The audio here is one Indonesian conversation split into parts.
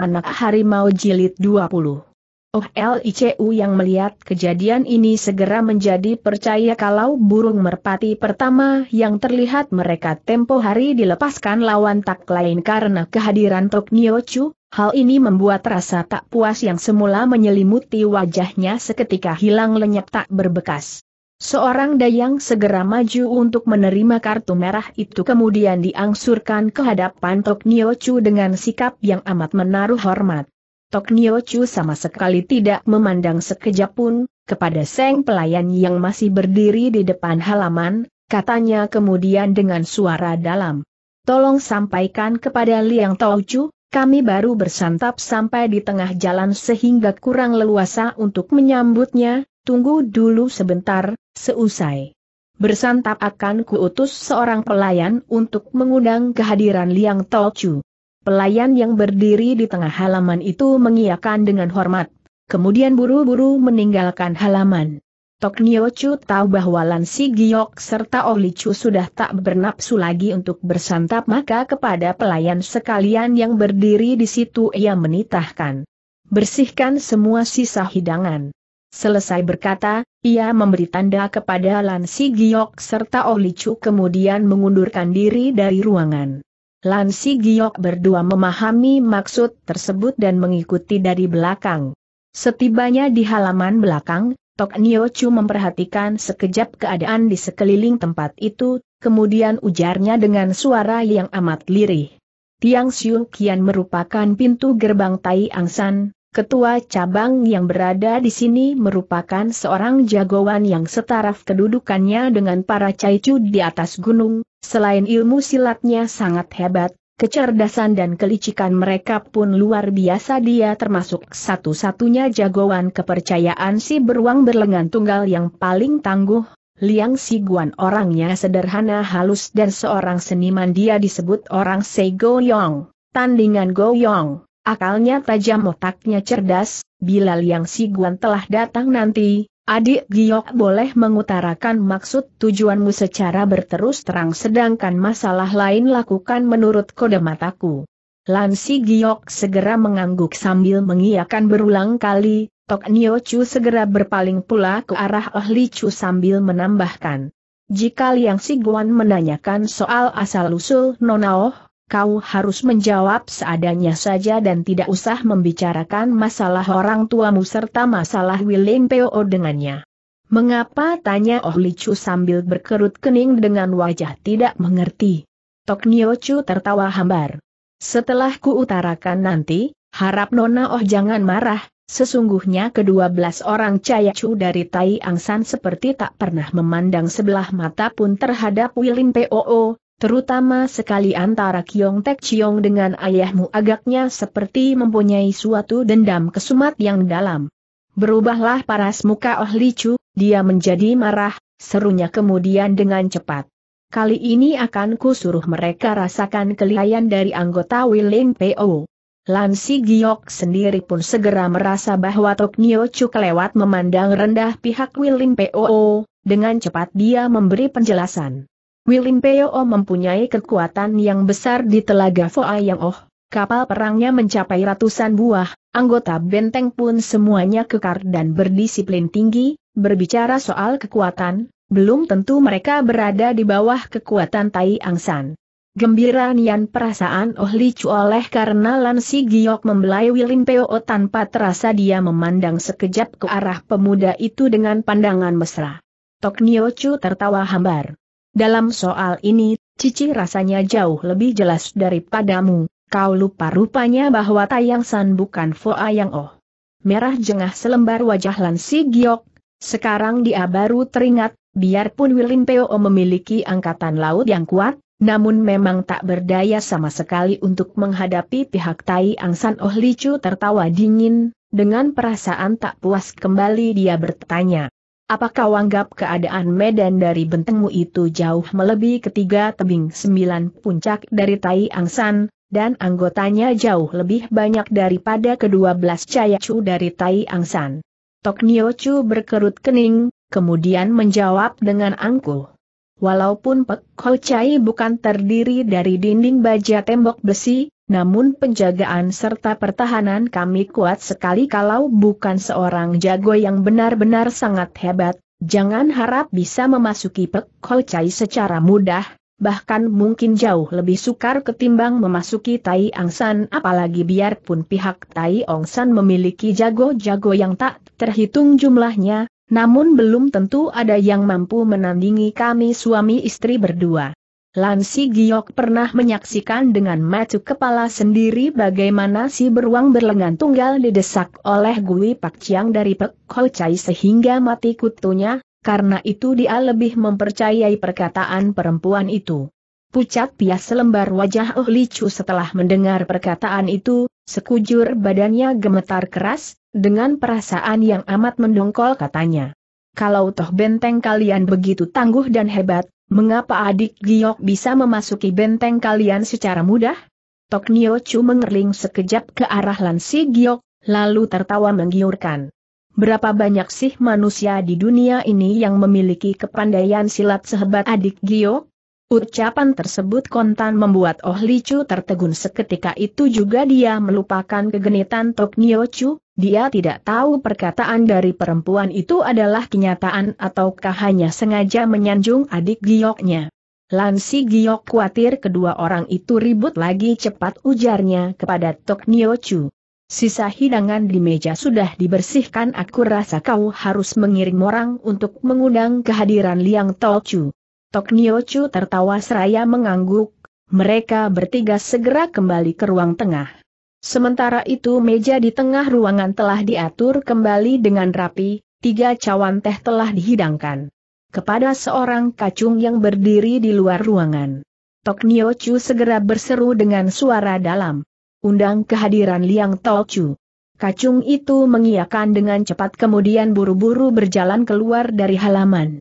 Anak Harimau Jilid 20 Oh, LICU yang melihat kejadian ini segera menjadi percaya kalau burung merpati pertama yang terlihat mereka tempo hari dilepaskan lawan tak lain karena kehadiran Tok Niochu, hal ini membuat rasa tak puas yang semula menyelimuti wajahnya seketika hilang lenyap tak berbekas. Seorang dayang segera maju untuk menerima kartu merah itu kemudian diangsurkan ke hadapan Tok Chu dengan sikap yang amat menaruh hormat. Tok Chu sama sekali tidak memandang sekejap pun, kepada Seng pelayan yang masih berdiri di depan halaman, katanya kemudian dengan suara dalam. Tolong sampaikan kepada Liang Tauchu, kami baru bersantap sampai di tengah jalan sehingga kurang leluasa untuk menyambutnya, Tunggu dulu sebentar, seusai. Bersantap akan kuutus seorang pelayan untuk mengundang kehadiran Liang Tochu. Pelayan yang berdiri di tengah halaman itu mengiakan dengan hormat, kemudian buru-buru meninggalkan halaman. Tok Nio Chu tahu bahwa Lan Giok serta Oli Chu sudah tak bernapsu lagi untuk bersantap maka kepada pelayan sekalian yang berdiri di situ ia menitahkan. Bersihkan semua sisa hidangan. Selesai berkata, ia memberi tanda kepada Lan Si Giok serta Oh Chu kemudian mengundurkan diri dari ruangan. Lan Si Giok berdua memahami maksud tersebut dan mengikuti dari belakang. Setibanya di halaman belakang, Tok Nio Chu memperhatikan sekejap keadaan di sekeliling tempat itu, kemudian ujarnya dengan suara yang amat lirih. Tiang Siu Kian merupakan pintu gerbang Tai Angsan, Ketua cabang yang berada di sini merupakan seorang jagoan yang setaraf kedudukannya dengan para caicu di atas gunung, selain ilmu silatnya sangat hebat, kecerdasan dan kelicikan mereka pun luar biasa dia termasuk satu-satunya jagoan kepercayaan si beruang berlengan tunggal yang paling tangguh, Liang Siguan orangnya sederhana halus dan seorang seniman dia disebut orang Yong. tandingan Go Yong akalnya tajam otaknya cerdas, Bilal yang siguan telah datang nanti, adik Giok boleh mengutarakan maksud tujuanmu secara berterus terang sedangkan masalah lain lakukan menurut kode mataku. Lansi Giok segera mengangguk sambil mengiakan berulang kali, Tok Nio Chu segera berpaling pula ke arah Oh Li Chu sambil menambahkan. Jika Liang Siguan menanyakan soal asal-usul Nonaoh, kau harus menjawab seadanya saja dan tidak usah membicarakan masalah orang tuamu serta masalah William Peo dengannya. Mengapa tanya Oh Li Chu sambil berkerut kening dengan wajah tidak mengerti. Tok Nio Chu tertawa hambar. Setelah ku utarakan nanti, harap Nona Oh jangan marah, sesungguhnya kedua belas orang caya Chu dari Tai Angsan seperti tak pernah memandang sebelah mata pun terhadap Wilin Poo, Terutama sekali antara Kiong Tek Chiong dengan ayahmu agaknya seperti mempunyai suatu dendam kesumat yang dalam. Berubahlah paras muka Oh Licu, dia menjadi marah, serunya kemudian dengan cepat. Kali ini akan kusuruh mereka rasakan kelihayan dari anggota Willing PO. Lansi Giok sendiri pun segera merasa bahwa Tok Nio Chu lewat memandang rendah pihak Willing PO, dengan cepat dia memberi penjelasan. Wilim Peo mempunyai kekuatan yang besar di Telaga Foa yang Oh, kapal perangnya mencapai ratusan buah, anggota benteng pun semuanya kekar dan berdisiplin tinggi, berbicara soal kekuatan, belum tentu mereka berada di bawah kekuatan Tai Angsan. Gembira Nian perasaan Oh Licu oleh karena Lan Si Giok membelai Wilim Peo tanpa terasa dia memandang sekejap ke arah pemuda itu dengan pandangan mesra. Tok Nio Chu tertawa hambar. Dalam soal ini, Cici rasanya jauh lebih jelas daripadamu, kau lupa rupanya bahwa Tayang San bukan Foa Yang Oh. Merah jengah selembar wajah Lan Si Giok, sekarang dia baru teringat, biarpun Wilin Peo memiliki angkatan laut yang kuat, namun memang tak berdaya sama sekali untuk menghadapi pihak Tai San Oh Licu tertawa dingin, dengan perasaan tak puas kembali dia bertanya, Apakah kau anggap keadaan medan dari bentengmu itu jauh melebihi ketiga tebing sembilan puncak dari Tai Angsan, dan anggotanya jauh lebih banyak daripada kedua belas cayacu dari Tai Angsan? Tok Niochu berkerut kening, kemudian menjawab dengan angkuh. Walaupun Pek Ho Chai bukan terdiri dari dinding baja tembok besi, namun penjagaan serta pertahanan kami kuat sekali kalau bukan seorang jago yang benar-benar sangat hebat, jangan harap bisa memasuki Pek Ho Chai secara mudah, bahkan mungkin jauh lebih sukar ketimbang memasuki Tai Ang San apalagi biarpun pihak Tai Ong San memiliki jago-jago yang tak terhitung jumlahnya, namun belum tentu ada yang mampu menandingi kami suami istri berdua. Lansi Giok pernah menyaksikan dengan mata kepala sendiri bagaimana si beruang berlengan tunggal didesak oleh Gui Pak Chiang dari Pek Ho Chai sehingga mati kutunya, karena itu dia lebih mempercayai perkataan perempuan itu. Pucat pias selembar wajah Oh Chu setelah mendengar perkataan itu, sekujur badannya gemetar keras, dengan perasaan yang amat mendongkol katanya. Kalau toh benteng kalian begitu tangguh dan hebat, Mengapa adik Giok bisa memasuki benteng kalian secara mudah? Tok Nio Chu mengerling sekejap ke arah Lansi Giok, lalu tertawa menggiurkan. Berapa banyak sih manusia di dunia ini yang memiliki kepandaian silat sehebat adik Giok? Ucapan tersebut kontan membuat Oh Li Chu tertegun seketika itu juga dia melupakan kegenitan Tok Nio Chu, dia tidak tahu perkataan dari perempuan itu adalah kenyataan ataukah hanya sengaja menyanjung adik gioknya. Lansi Giok khawatir kedua orang itu ribut lagi cepat ujarnya kepada Tok Nio Chu. Sisa hidangan di meja sudah dibersihkan aku rasa kau harus mengirim orang untuk mengundang kehadiran Liang Tao Chu. Tok Chu tertawa seraya mengangguk, mereka bertiga segera kembali ke ruang tengah. Sementara itu meja di tengah ruangan telah diatur kembali dengan rapi, tiga cawan teh telah dihidangkan. Kepada seorang kacung yang berdiri di luar ruangan. Tok Chu segera berseru dengan suara dalam. Undang kehadiran Liang Chu. Kacung itu mengiakan dengan cepat kemudian buru-buru berjalan keluar dari halaman.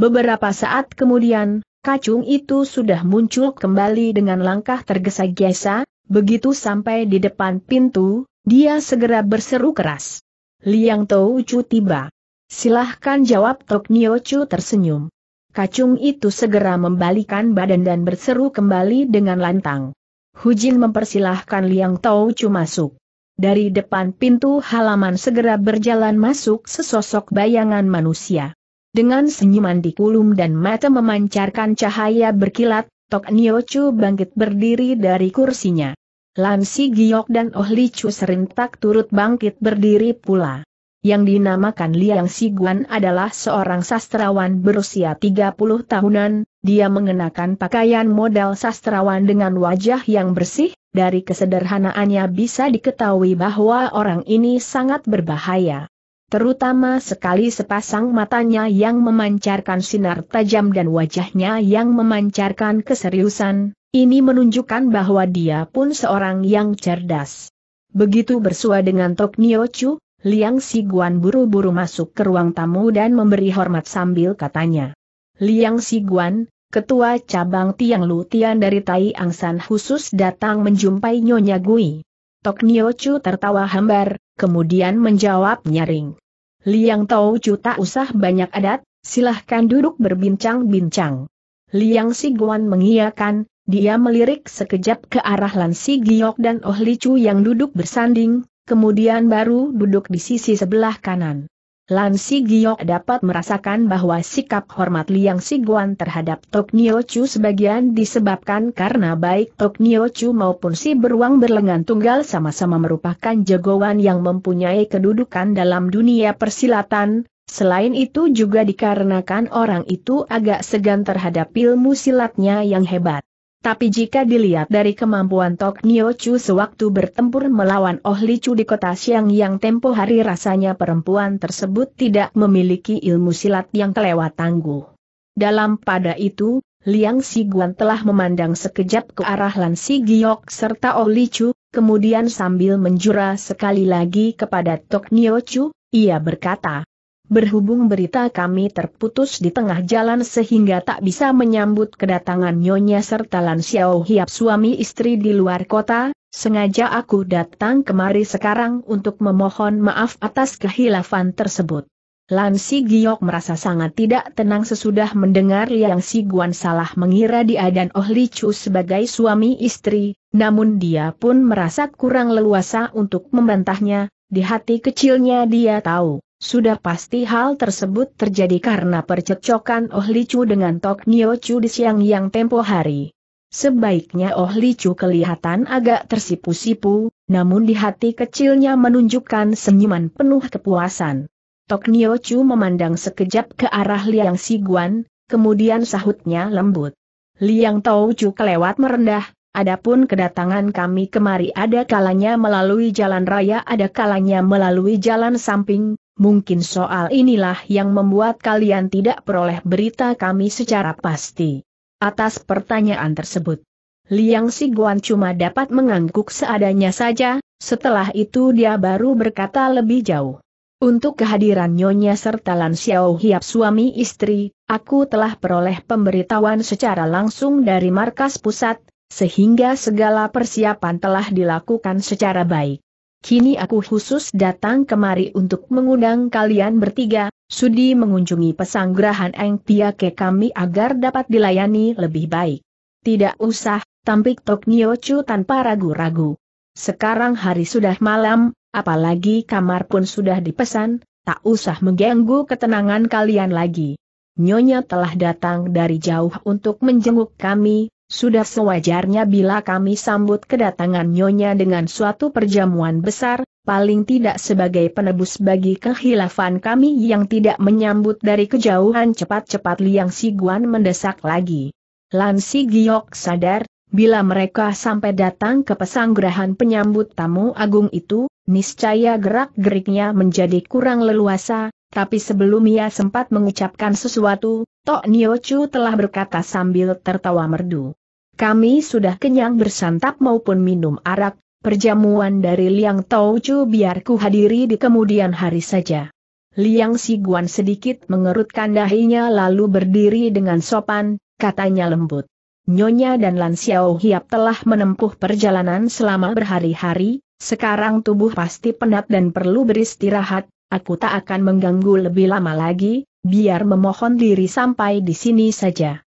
Beberapa saat kemudian, kacung itu sudah muncul kembali dengan langkah tergesa-gesa, begitu sampai di depan pintu, dia segera berseru keras. Liang Chu tiba. Silahkan jawab Tok Nio Chu tersenyum. Kacung itu segera membalikan badan dan berseru kembali dengan lantang. Hu Jin mempersilahkan Liang Chu masuk. Dari depan pintu halaman segera berjalan masuk sesosok bayangan manusia. Dengan senyuman di kulum dan mata memancarkan cahaya berkilat, Tok Nio Chu bangkit berdiri dari kursinya. Lansi Giok dan Oh Li Chu serintak turut bangkit berdiri pula. Yang dinamakan Liang Si Guan adalah seorang sastrawan berusia 30 tahunan, dia mengenakan pakaian model sastrawan dengan wajah yang bersih, dari kesederhanaannya bisa diketahui bahwa orang ini sangat berbahaya terutama sekali sepasang matanya yang memancarkan sinar tajam dan wajahnya yang memancarkan keseriusan, ini menunjukkan bahwa dia pun seorang yang cerdas. Begitu bersua dengan Tok Nio Chu, Liang Siguan buru-buru masuk ke ruang tamu dan memberi hormat sambil katanya. Liang Siguan, ketua cabang Tiang Lutian dari Tai Angsan khusus datang menjumpai Nyonya Gui. Tok Nio Chu tertawa hambar, kemudian menjawab nyaring. Liang Tau Chu tak usah banyak adat, silahkan duduk berbincang-bincang. Liang Siguan mengiyakan, dia melirik sekejap ke arah Lan Si Giok dan Oh Li Chu yang duduk bersanding, kemudian baru duduk di sisi sebelah kanan. Lan Si Giok dapat merasakan bahwa sikap hormat Liang Si Guan terhadap Tok Nio Chu sebagian disebabkan karena baik Tok Nio Chu maupun si beruang berlengan tunggal sama-sama merupakan jagoan yang mempunyai kedudukan dalam dunia persilatan, Selain itu juga dikarenakan orang itu agak segan terhadap ilmu silatnya yang hebat. Tapi jika dilihat dari kemampuan Tok Nio Chu sewaktu bertempur melawan Oh Li Chu di kota Siang yang tempo hari rasanya perempuan tersebut tidak memiliki ilmu silat yang kelewat tangguh. Dalam pada itu, Liang Si Guan telah memandang sekejap ke arah Lan Si Giok serta Oh Li Chu, kemudian sambil menjura sekali lagi kepada Tok Nio Chu, ia berkata, berhubung berita kami terputus di tengah jalan sehingga tak bisa menyambut kedatangan Nyonya serta Lan Xiao Hiap suami istri di luar kota, sengaja aku datang kemari sekarang untuk memohon maaf atas kehilafan tersebut. Lan Si Giok merasa sangat tidak tenang sesudah mendengar Liang Si Guan salah mengira dia dan Oh Li Chu sebagai suami istri, namun dia pun merasa kurang leluasa untuk membantahnya, di hati kecilnya dia tahu sudah pasti hal tersebut terjadi karena percecokan Oh Li Chu dengan Tok Nio Chu di siang yang tempo hari. Sebaiknya Oh Li Chu kelihatan agak tersipu-sipu, namun di hati kecilnya menunjukkan senyuman penuh kepuasan. Tok Nio Chu memandang sekejap ke arah Liang Siguan, kemudian sahutnya lembut. Liang Tau Chu kelewat merendah, Adapun kedatangan kami kemari ada kalanya melalui jalan raya ada kalanya melalui jalan samping, mungkin soal inilah yang membuat kalian tidak peroleh berita kami secara pasti. Atas pertanyaan tersebut, Liang Siguan cuma dapat mengangguk seadanya saja, setelah itu dia baru berkata lebih jauh. Untuk kehadiran Nyonya serta Lan Xiao Hiap suami istri, aku telah peroleh pemberitahuan secara langsung dari markas pusat, sehingga segala persiapan telah dilakukan secara baik kini aku khusus datang kemari untuk mengundang kalian bertiga, sudi mengunjungi pesanggrahan Eng Tia ke kami agar dapat dilayani lebih baik. Tidak usah, tampik Tok Niochu tanpa ragu-ragu. Sekarang hari sudah malam, apalagi kamar pun sudah dipesan, tak usah mengganggu ketenangan kalian lagi. Nyonya telah datang dari jauh untuk menjenguk kami, sudah sewajarnya bila kami sambut kedatangan Nyonya dengan suatu perjamuan besar, paling tidak sebagai penebus bagi kehilafan kami yang tidak menyambut dari kejauhan cepat-cepat Liang Siguan mendesak lagi. Lansi Giok sadar, bila mereka sampai datang ke pesanggrahan penyambut tamu agung itu, niscaya gerak-geriknya menjadi kurang leluasa, tapi sebelum ia sempat mengucapkan sesuatu, Tok Niochu telah berkata sambil tertawa merdu. Kami sudah kenyang bersantap maupun minum arak, perjamuan dari Liang Taucu biar ku hadiri di kemudian hari saja. Liang Si Guan sedikit mengerutkan dahinya lalu berdiri dengan sopan, katanya lembut. Nyonya dan Lan Xiao Hiap telah menempuh perjalanan selama berhari-hari, sekarang tubuh pasti penat dan perlu beristirahat, aku tak akan mengganggu lebih lama lagi, biar memohon diri sampai di sini saja.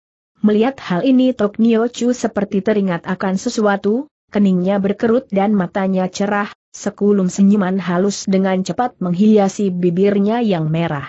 Melihat hal ini Tok Nio Chu seperti teringat akan sesuatu, keningnya berkerut dan matanya cerah, sekulum senyuman halus dengan cepat menghiasi bibirnya yang merah.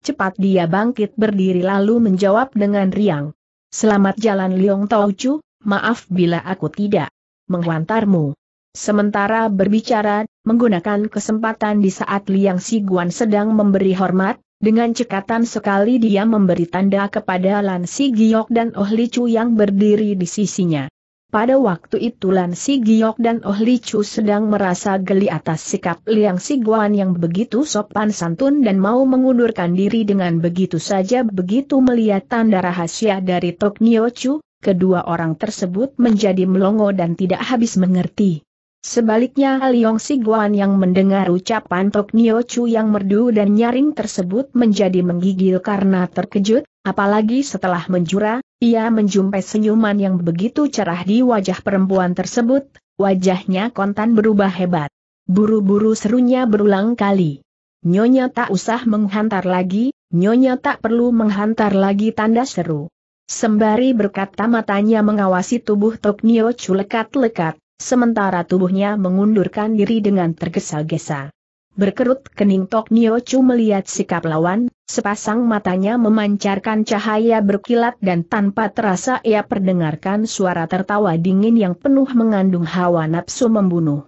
Cepat dia bangkit berdiri lalu menjawab dengan riang. Selamat jalan Liong Tau Chu, maaf bila aku tidak menghantarmu. Sementara berbicara, menggunakan kesempatan di saat Liang Siguan sedang memberi hormat, dengan cekatan sekali dia memberi tanda kepada Lan Si Giok dan Oh Li Chu yang berdiri di sisinya. Pada waktu itu Lan Si Giok dan Oh Li Chu sedang merasa geli atas sikap Liang Si Guan yang begitu sopan santun dan mau mengundurkan diri dengan begitu saja begitu melihat tanda rahasia dari Tok Nio Chu, kedua orang tersebut menjadi melongo dan tidak habis mengerti. Sebaliknya Liong Siguan yang mendengar ucapan Tok Nio Chu yang merdu dan nyaring tersebut menjadi menggigil karena terkejut, apalagi setelah menjura, ia menjumpai senyuman yang begitu cerah di wajah perempuan tersebut, wajahnya kontan berubah hebat. Buru-buru serunya berulang kali. Nyonya tak usah menghantar lagi, nyonya tak perlu menghantar lagi tanda seru. Sembari berkata matanya mengawasi tubuh Tok Nio Chu lekat-lekat sementara tubuhnya mengundurkan diri dengan tergesa-gesa. Berkerut kening Tok Nio Chu melihat sikap lawan, sepasang matanya memancarkan cahaya berkilat dan tanpa terasa ia perdengarkan suara tertawa dingin yang penuh mengandung hawa nafsu membunuh.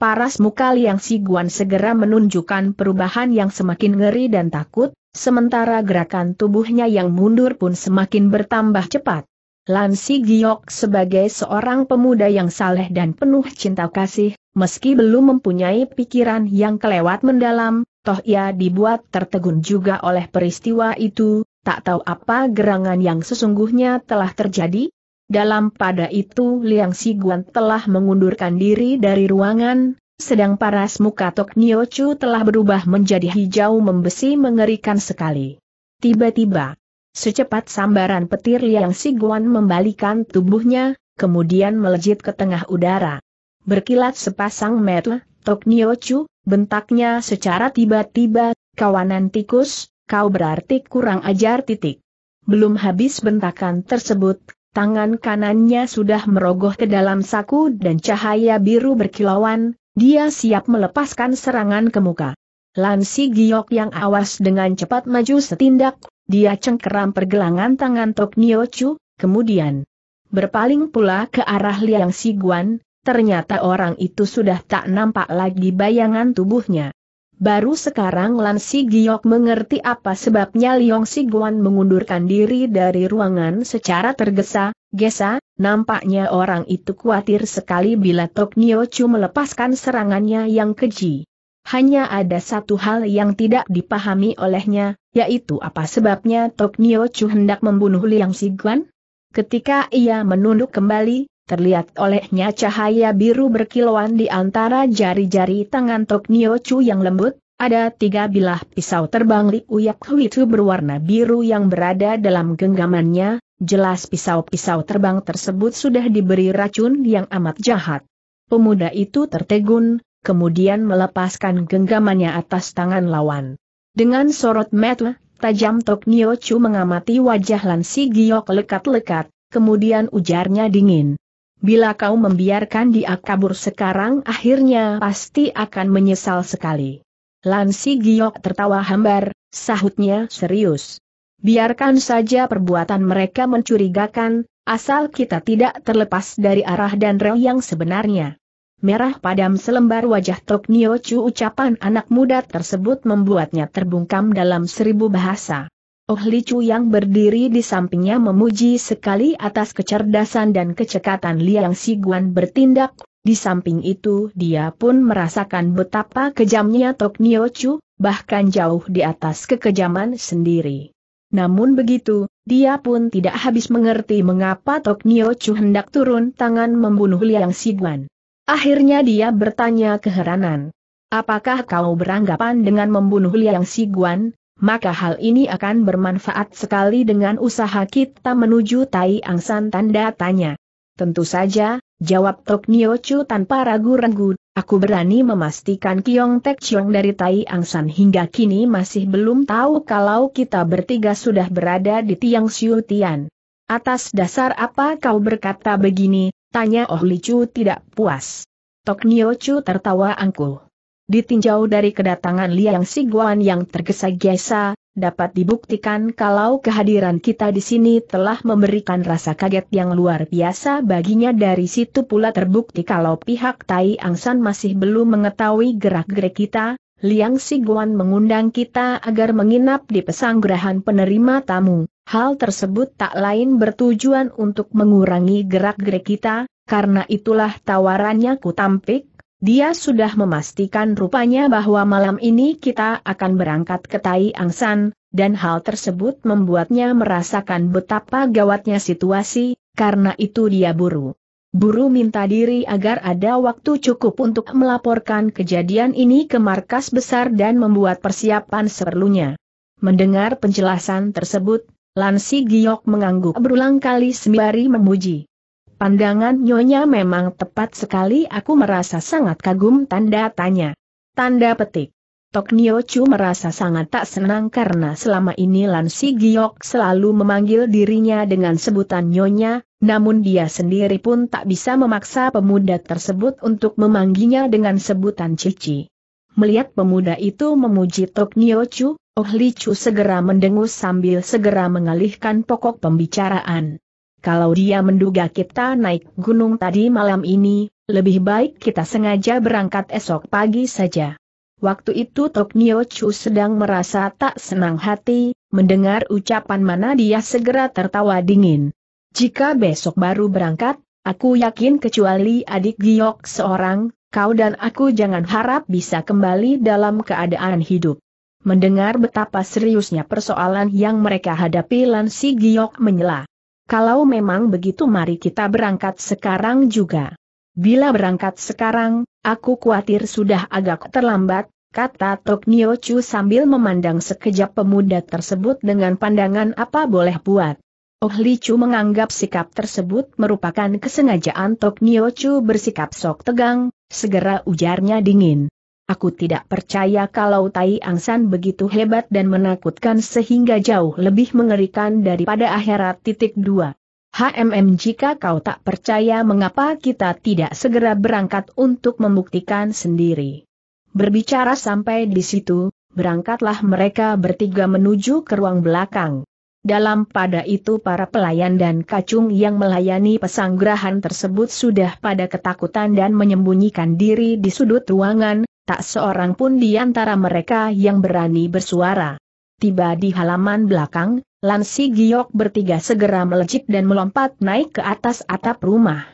Paras muka Liang Si Guan segera menunjukkan perubahan yang semakin ngeri dan takut, sementara gerakan tubuhnya yang mundur pun semakin bertambah cepat. Lansi Giok sebagai seorang pemuda yang saleh dan penuh cinta kasih, meski belum mempunyai pikiran yang kelewat mendalam, toh ia dibuat tertegun juga oleh peristiwa itu, tak tahu apa gerangan yang sesungguhnya telah terjadi. Dalam pada itu Liang Si Guan telah mengundurkan diri dari ruangan, sedang paras muka Tok Chu telah berubah menjadi hijau membesi mengerikan sekali. Tiba-tiba, Secepat sambaran petir yang Siguan membalikan tubuhnya, kemudian melejit ke tengah udara. Berkilat sepasang mata, Tok Niochu, bentaknya secara tiba-tiba, kawanan tikus, kau berarti kurang ajar titik. Belum habis bentakan tersebut, tangan kanannya sudah merogoh ke dalam saku dan cahaya biru berkilauan, dia siap melepaskan serangan ke muka. Lansi Giok yang awas dengan cepat maju setindak, dia cengkeram pergelangan tangan Tok Nio Chu, kemudian berpaling pula ke arah Liang Siguan, ternyata orang itu sudah tak nampak lagi bayangan tubuhnya. Baru sekarang Lan Si Giok mengerti apa sebabnya Liang Siguan mengundurkan diri dari ruangan secara tergesa, gesa, nampaknya orang itu khawatir sekali bila Tok Nio Chu melepaskan serangannya yang keji hanya ada satu hal yang tidak dipahami olehnya, yaitu apa sebabnya Tok Nio Chu hendak membunuh Liang Siguan? Ketika ia menunduk kembali, terlihat olehnya cahaya biru berkilauan di antara jari-jari tangan Tok Nio Chu yang lembut, ada tiga bilah pisau terbang Li Uyak Huitu berwarna biru yang berada dalam genggamannya, jelas pisau-pisau terbang tersebut sudah diberi racun yang amat jahat. Pemuda itu tertegun, kemudian melepaskan genggamannya atas tangan lawan. Dengan sorot mata tajam Tok Nio Chu mengamati wajah Lan Si Giok lekat-lekat, kemudian ujarnya dingin. Bila kau membiarkan dia kabur sekarang akhirnya pasti akan menyesal sekali. Lan Si Giok tertawa hambar, sahutnya serius. Biarkan saja perbuatan mereka mencurigakan, asal kita tidak terlepas dari arah dan rel yang sebenarnya merah padam selembar wajah Tok Nio Chu ucapan anak muda tersebut membuatnya terbungkam dalam seribu bahasa. Oh Li Chu yang berdiri di sampingnya memuji sekali atas kecerdasan dan kecekatan Liang Guan bertindak, di samping itu dia pun merasakan betapa kejamnya Tok Nio Chu, bahkan jauh di atas kekejaman sendiri. Namun begitu, dia pun tidak habis mengerti mengapa Tok Nio Chu hendak turun tangan membunuh Liang Guan. Akhirnya dia bertanya keheranan. Apakah kau beranggapan dengan membunuh Liang Siguan, maka hal ini akan bermanfaat sekali dengan usaha kita menuju Tai Angsan tanda tanya. Tentu saja, jawab Tok Nio Chu tanpa ragu-ragu, aku berani memastikan Kiong Tek Chiong dari Tai Angsan hingga kini masih belum tahu kalau kita bertiga sudah berada di Tiang Siu Tian. Atas dasar apa kau berkata begini, Tanya Oh Li Chu tidak puas. Tok Nio Chu tertawa angkuh. Ditinjau dari kedatangan Liang Siguan yang tergesa-gesa, dapat dibuktikan kalau kehadiran kita di sini telah memberikan rasa kaget yang luar biasa baginya dari situ pula terbukti kalau pihak Tai Angsan masih belum mengetahui gerak-gerik kita, Liang Siguan mengundang kita agar menginap di pesanggrahan penerima tamu. Hal tersebut tak lain bertujuan untuk mengurangi gerak-gerik kita, karena itulah tawarannya ku tampik. Dia sudah memastikan rupanya bahwa malam ini kita akan berangkat ke Tai Angsan, dan hal tersebut membuatnya merasakan betapa gawatnya situasi, karena itu dia buru Buru minta diri agar ada waktu cukup untuk melaporkan kejadian ini ke markas besar dan membuat persiapan seperlunya. Mendengar penjelasan tersebut, Lansi Giok mengangguk berulang kali sembari memuji. Pandangan nyonya memang tepat sekali aku merasa sangat kagum tanda tanya. Tanda petik. Tok Nio Chu merasa sangat tak senang karena selama ini Lan Si Giok selalu memanggil dirinya dengan sebutan Nyonya, namun dia sendiri pun tak bisa memaksa pemuda tersebut untuk memanggilnya dengan sebutan Cici. Melihat pemuda itu memuji Tok Nio Chu, Oh Li Chu segera mendengus sambil segera mengalihkan pokok pembicaraan. Kalau dia menduga kita naik gunung tadi malam ini, lebih baik kita sengaja berangkat esok pagi saja. Waktu itu Tok Nio Chu sedang merasa tak senang hati, mendengar ucapan mana dia segera tertawa dingin. Jika besok baru berangkat, aku yakin kecuali adik Giok seorang, kau dan aku jangan harap bisa kembali dalam keadaan hidup. Mendengar betapa seriusnya persoalan yang mereka hadapi Lan Si Giok menyela. Kalau memang begitu mari kita berangkat sekarang juga. Bila berangkat sekarang, aku khawatir sudah agak terlambat, kata Tok Nio Chu sambil memandang sekejap pemuda tersebut dengan pandangan apa boleh buat. Oh Li Chu menganggap sikap tersebut merupakan kesengajaan Tok Nio Chu bersikap sok tegang, segera ujarnya dingin. Aku tidak percaya kalau Tai Angsan begitu hebat dan menakutkan sehingga jauh lebih mengerikan daripada akhirat titik dua. HMM jika kau tak percaya mengapa kita tidak segera berangkat untuk membuktikan sendiri. Berbicara sampai di situ, berangkatlah mereka bertiga menuju ke ruang belakang. Dalam pada itu para pelayan dan kacung yang melayani pesanggrahan tersebut sudah pada ketakutan dan menyembunyikan diri di sudut ruangan, tak seorang pun di antara mereka yang berani bersuara. Tiba di halaman belakang, Lansi Giok bertiga segera melejit dan melompat naik ke atas atap rumah.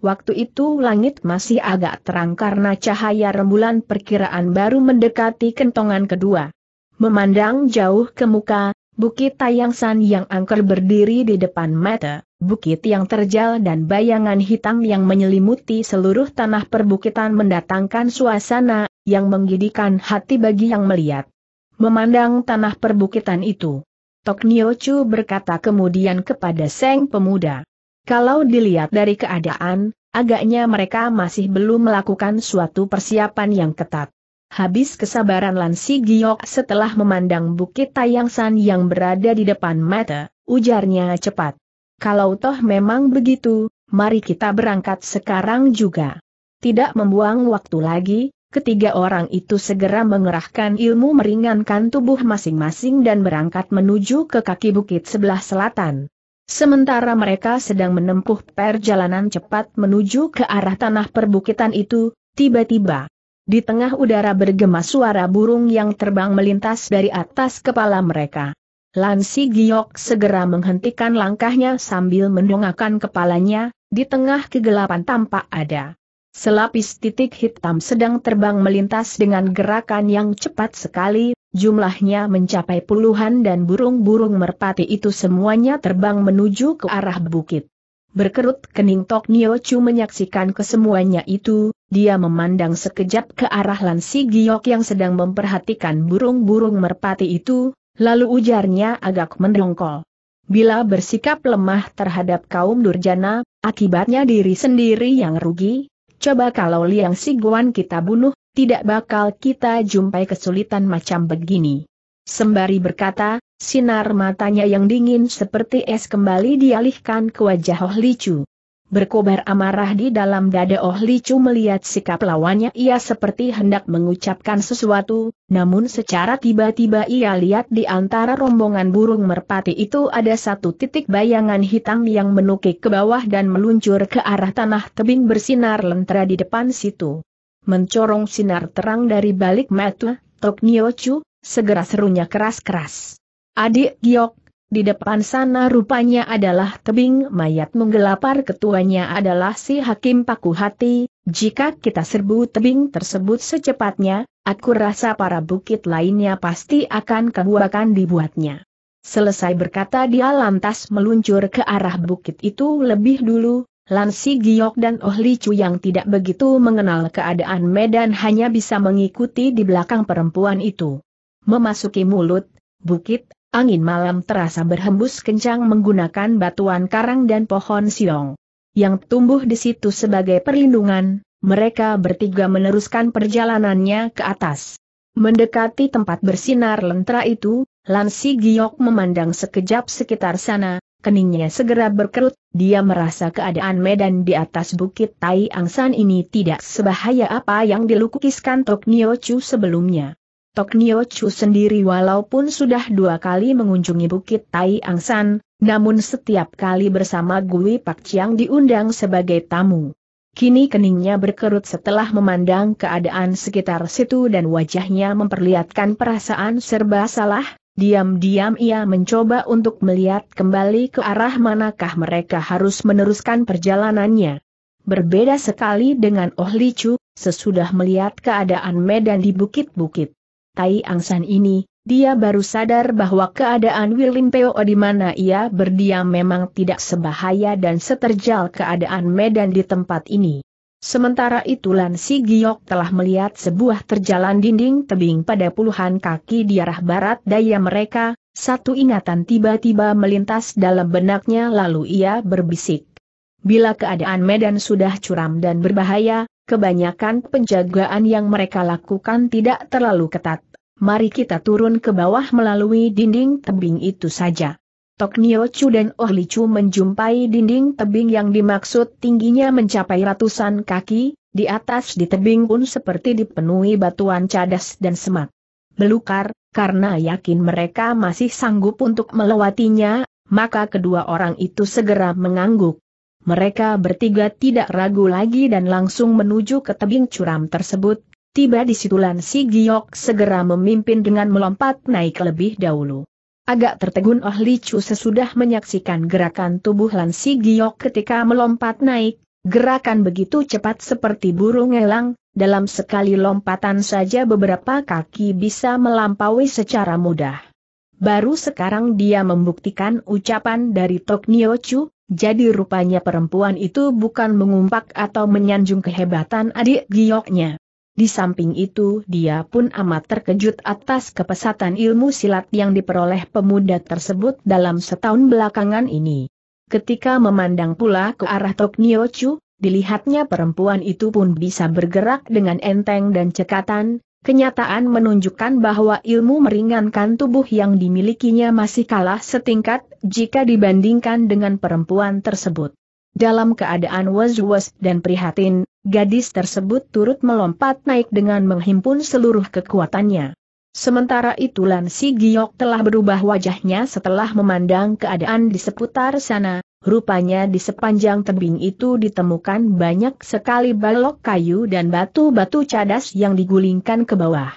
Waktu itu langit masih agak terang karena cahaya rembulan perkiraan baru mendekati kentongan kedua. Memandang jauh ke muka, bukit Tayang San yang angker berdiri di depan mata, bukit yang terjal dan bayangan hitam yang menyelimuti seluruh tanah perbukitan mendatangkan suasana yang menggidikan hati bagi yang melihat. Memandang tanah perbukitan itu, Tok Nio Chu berkata kemudian kepada Seng Pemuda. Kalau dilihat dari keadaan, agaknya mereka masih belum melakukan suatu persiapan yang ketat. Habis kesabaran Lansi Giok setelah memandang bukit Tayang San yang berada di depan mata, ujarnya cepat. Kalau toh memang begitu, mari kita berangkat sekarang juga. Tidak membuang waktu lagi, Ketiga orang itu segera mengerahkan ilmu meringankan tubuh masing-masing dan berangkat menuju ke kaki bukit sebelah selatan. Sementara mereka sedang menempuh perjalanan cepat menuju ke arah tanah perbukitan itu, tiba-tiba di tengah udara bergema suara burung yang terbang melintas dari atas kepala mereka. Lansi Giok segera menghentikan langkahnya sambil mendongakkan kepalanya, di tengah kegelapan tampak ada Selapis titik hitam sedang terbang melintas dengan gerakan yang cepat sekali, jumlahnya mencapai puluhan dan burung-burung merpati itu semuanya terbang menuju ke arah bukit. Berkerut kening Tok Nio Chu menyaksikan kesemuanya itu, dia memandang sekejap ke arah Lansi Giok yang sedang memperhatikan burung-burung merpati itu, lalu ujarnya agak mendongkol. Bila bersikap lemah terhadap kaum durjana, akibatnya diri sendiri yang rugi, coba kalau Liang Siguan kita bunuh, tidak bakal kita jumpai kesulitan macam begini. Sembari berkata, sinar matanya yang dingin seperti es kembali dialihkan ke wajah Hoh Berkobar amarah di dalam dada Oh Li Chu melihat sikap lawannya ia seperti hendak mengucapkan sesuatu, namun secara tiba-tiba ia lihat di antara rombongan burung merpati itu ada satu titik bayangan hitam yang menukik ke bawah dan meluncur ke arah tanah tebing bersinar lentera di depan situ. Mencorong sinar terang dari balik mata, Tok Nio Chu segera serunya keras-keras. Adik Giok, di depan sana rupanya adalah tebing mayat menggelapar ketuanya adalah si Hakim Paku Hati, jika kita serbu tebing tersebut secepatnya, aku rasa para bukit lainnya pasti akan kebuakan dibuatnya. Selesai berkata dia lantas meluncur ke arah bukit itu lebih dulu, Lansi Giok dan Oh Li Chu yang tidak begitu mengenal keadaan medan hanya bisa mengikuti di belakang perempuan itu. Memasuki mulut, bukit, Angin malam terasa berhembus kencang menggunakan batuan karang dan pohon siong. Yang tumbuh di situ sebagai perlindungan, mereka bertiga meneruskan perjalanannya ke atas. Mendekati tempat bersinar lentera itu, Lansi Giok memandang sekejap sekitar sana, keningnya segera berkerut, dia merasa keadaan medan di atas bukit Tai Angsan ini tidak sebahaya apa yang dilukiskan Tok Nio Chu sebelumnya. Tok Nio Chu sendiri walaupun sudah dua kali mengunjungi Bukit Tai Angsan, namun setiap kali bersama Gui Pak Chiang diundang sebagai tamu. Kini keningnya berkerut setelah memandang keadaan sekitar situ dan wajahnya memperlihatkan perasaan serba salah, diam-diam ia mencoba untuk melihat kembali ke arah manakah mereka harus meneruskan perjalanannya. Berbeda sekali dengan Oh Li Chu, sesudah melihat keadaan medan di bukit-bukit. Tai Angsan ini, dia baru sadar bahwa keadaan William Peo di mana ia berdiam memang tidak sebahaya dan seterjal keadaan medan di tempat ini. Sementara itu Lan Si Giok telah melihat sebuah terjalan dinding tebing pada puluhan kaki di arah barat daya mereka, satu ingatan tiba-tiba melintas dalam benaknya lalu ia berbisik. Bila keadaan medan sudah curam dan berbahaya, kebanyakan penjagaan yang mereka lakukan tidak terlalu ketat. Mari kita turun ke bawah melalui dinding tebing itu saja. Tok Nio Chu dan Oh Li Chu menjumpai dinding tebing yang dimaksud tingginya mencapai ratusan kaki, di atas di tebing pun seperti dipenuhi batuan cadas dan semak. Belukar, karena yakin mereka masih sanggup untuk melewatinya, maka kedua orang itu segera mengangguk. Mereka bertiga tidak ragu lagi dan langsung menuju ke tebing curam tersebut. Tiba di situ Si Giok segera memimpin dengan melompat naik lebih dahulu. Agak tertegun Oh Li Chu sesudah menyaksikan gerakan tubuh Lan Si Giok ketika melompat naik, gerakan begitu cepat seperti burung elang, dalam sekali lompatan saja beberapa kaki bisa melampaui secara mudah. Baru sekarang dia membuktikan ucapan dari Tok Nio Chu, jadi rupanya perempuan itu bukan mengumpak atau menyanjung kehebatan adik gioknya. Di samping itu dia pun amat terkejut atas kepesatan ilmu silat yang diperoleh pemuda tersebut dalam setahun belakangan ini. Ketika memandang pula ke arah Tok Niochu, dilihatnya perempuan itu pun bisa bergerak dengan enteng dan cekatan, Kenyataan menunjukkan bahwa ilmu meringankan tubuh yang dimilikinya masih kalah setingkat jika dibandingkan dengan perempuan tersebut. Dalam keadaan was-was dan prihatin, gadis tersebut turut melompat naik dengan menghimpun seluruh kekuatannya. Sementara itu Lan Si Giok telah berubah wajahnya setelah memandang keadaan di seputar sana, Rupanya di sepanjang tebing itu ditemukan banyak sekali balok kayu dan batu-batu cadas yang digulingkan ke bawah.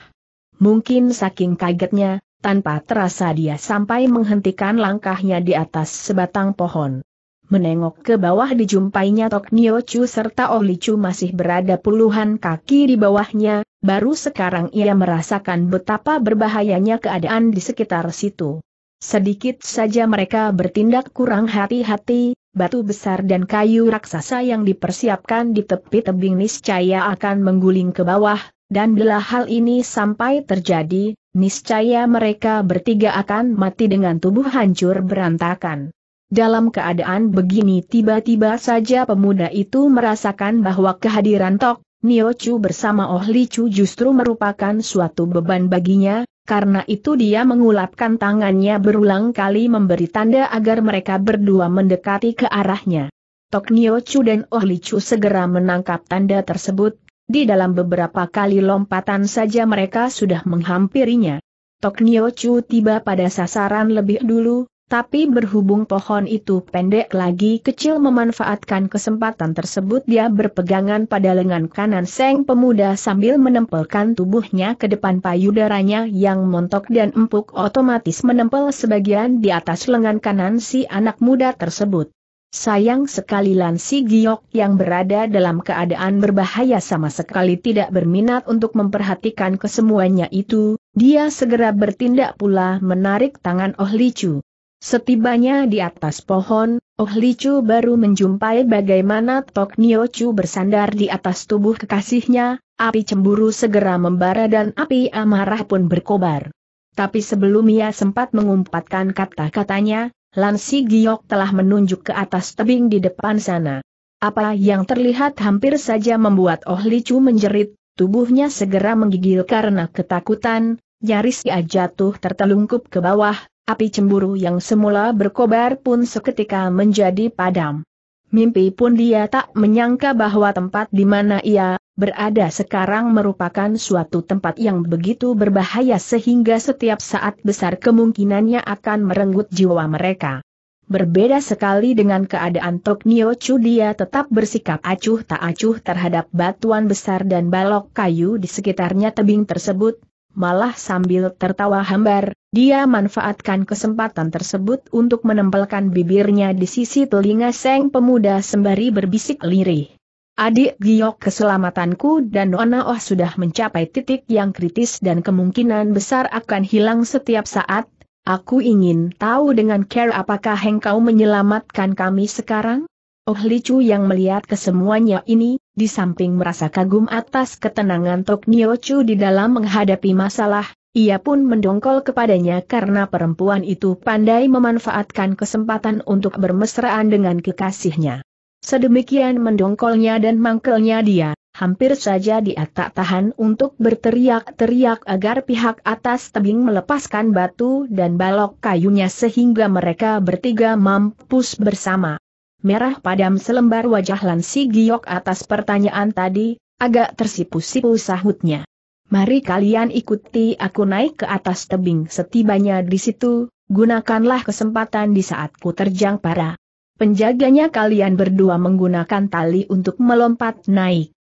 Mungkin saking kagetnya, tanpa terasa dia sampai menghentikan langkahnya di atas sebatang pohon. Menengok ke bawah dijumpainya Tok Nio Chu serta Oli oh Chu masih berada puluhan kaki di bawahnya, baru sekarang ia merasakan betapa berbahayanya keadaan di sekitar situ. Sedikit saja mereka bertindak kurang hati-hati, batu besar dan kayu raksasa yang dipersiapkan di tepi tebing niscaya akan mengguling ke bawah, dan bila hal ini sampai terjadi, niscaya mereka bertiga akan mati dengan tubuh hancur berantakan. Dalam keadaan begini tiba-tiba saja pemuda itu merasakan bahwa kehadiran Tok Niochu bersama Oh Li Chu justru merupakan suatu beban baginya, karena itu dia mengulapkan tangannya berulang kali memberi tanda agar mereka berdua mendekati ke arahnya. Tok Nio Chu dan Oh Li Chu segera menangkap tanda tersebut, di dalam beberapa kali lompatan saja mereka sudah menghampirinya. Tok Nio Chu tiba pada sasaran lebih dulu, tapi berhubung pohon itu pendek lagi kecil memanfaatkan kesempatan tersebut dia berpegangan pada lengan kanan Seng Pemuda sambil menempelkan tubuhnya ke depan payudaranya yang montok dan empuk otomatis menempel sebagian di atas lengan kanan si anak muda tersebut. Sayang sekali Lan Giok yang berada dalam keadaan berbahaya sama sekali tidak berminat untuk memperhatikan kesemuanya itu, dia segera bertindak pula menarik tangan Oh Chu. Setibanya di atas pohon, Oh Licu baru menjumpai bagaimana Tok Chu bersandar di atas tubuh kekasihnya, api cemburu segera membara dan api amarah pun berkobar. Tapi sebelum ia sempat mengumpatkan kata-katanya, Lansi Giok telah menunjuk ke atas tebing di depan sana. Apa yang terlihat hampir saja membuat Oh Licu menjerit, tubuhnya segera menggigil karena ketakutan, nyaris ia jatuh tertelungkup ke bawah, Api cemburu yang semula berkobar pun seketika menjadi padam. Mimpi pun dia tak menyangka bahwa tempat di mana ia berada sekarang merupakan suatu tempat yang begitu berbahaya sehingga setiap saat besar kemungkinannya akan merenggut jiwa mereka. Berbeda sekali dengan keadaan tok Nio Chu dia tetap bersikap acuh tak acuh terhadap batuan besar dan balok kayu di sekitarnya tebing tersebut, malah sambil tertawa hambar, dia manfaatkan kesempatan tersebut untuk menempelkan bibirnya di sisi telinga Seng pemuda sembari berbisik lirih. Adik giok keselamatanku dan Nona Oh sudah mencapai titik yang kritis dan kemungkinan besar akan hilang setiap saat, Aku ingin tahu dengan care apakah engkau menyelamatkan kami sekarang? Oh Licu yang melihat kesemuanya ini, di samping merasa kagum atas ketenangan Tok Niochu di dalam menghadapi masalah, ia pun mendongkol kepadanya karena perempuan itu pandai memanfaatkan kesempatan untuk bermesraan dengan kekasihnya. Sedemikian mendongkolnya dan mangkelnya dia, hampir saja dia tak tahan untuk berteriak-teriak agar pihak atas tebing melepaskan batu dan balok kayunya sehingga mereka bertiga mampus bersama. Merah padam selembar wajah Lansi Giok atas pertanyaan tadi, agak tersipu-sipu sahutnya. Mari kalian ikuti aku naik ke atas tebing setibanya di situ, gunakanlah kesempatan di saat ku terjang para. Penjaganya kalian berdua menggunakan tali untuk melompat naik.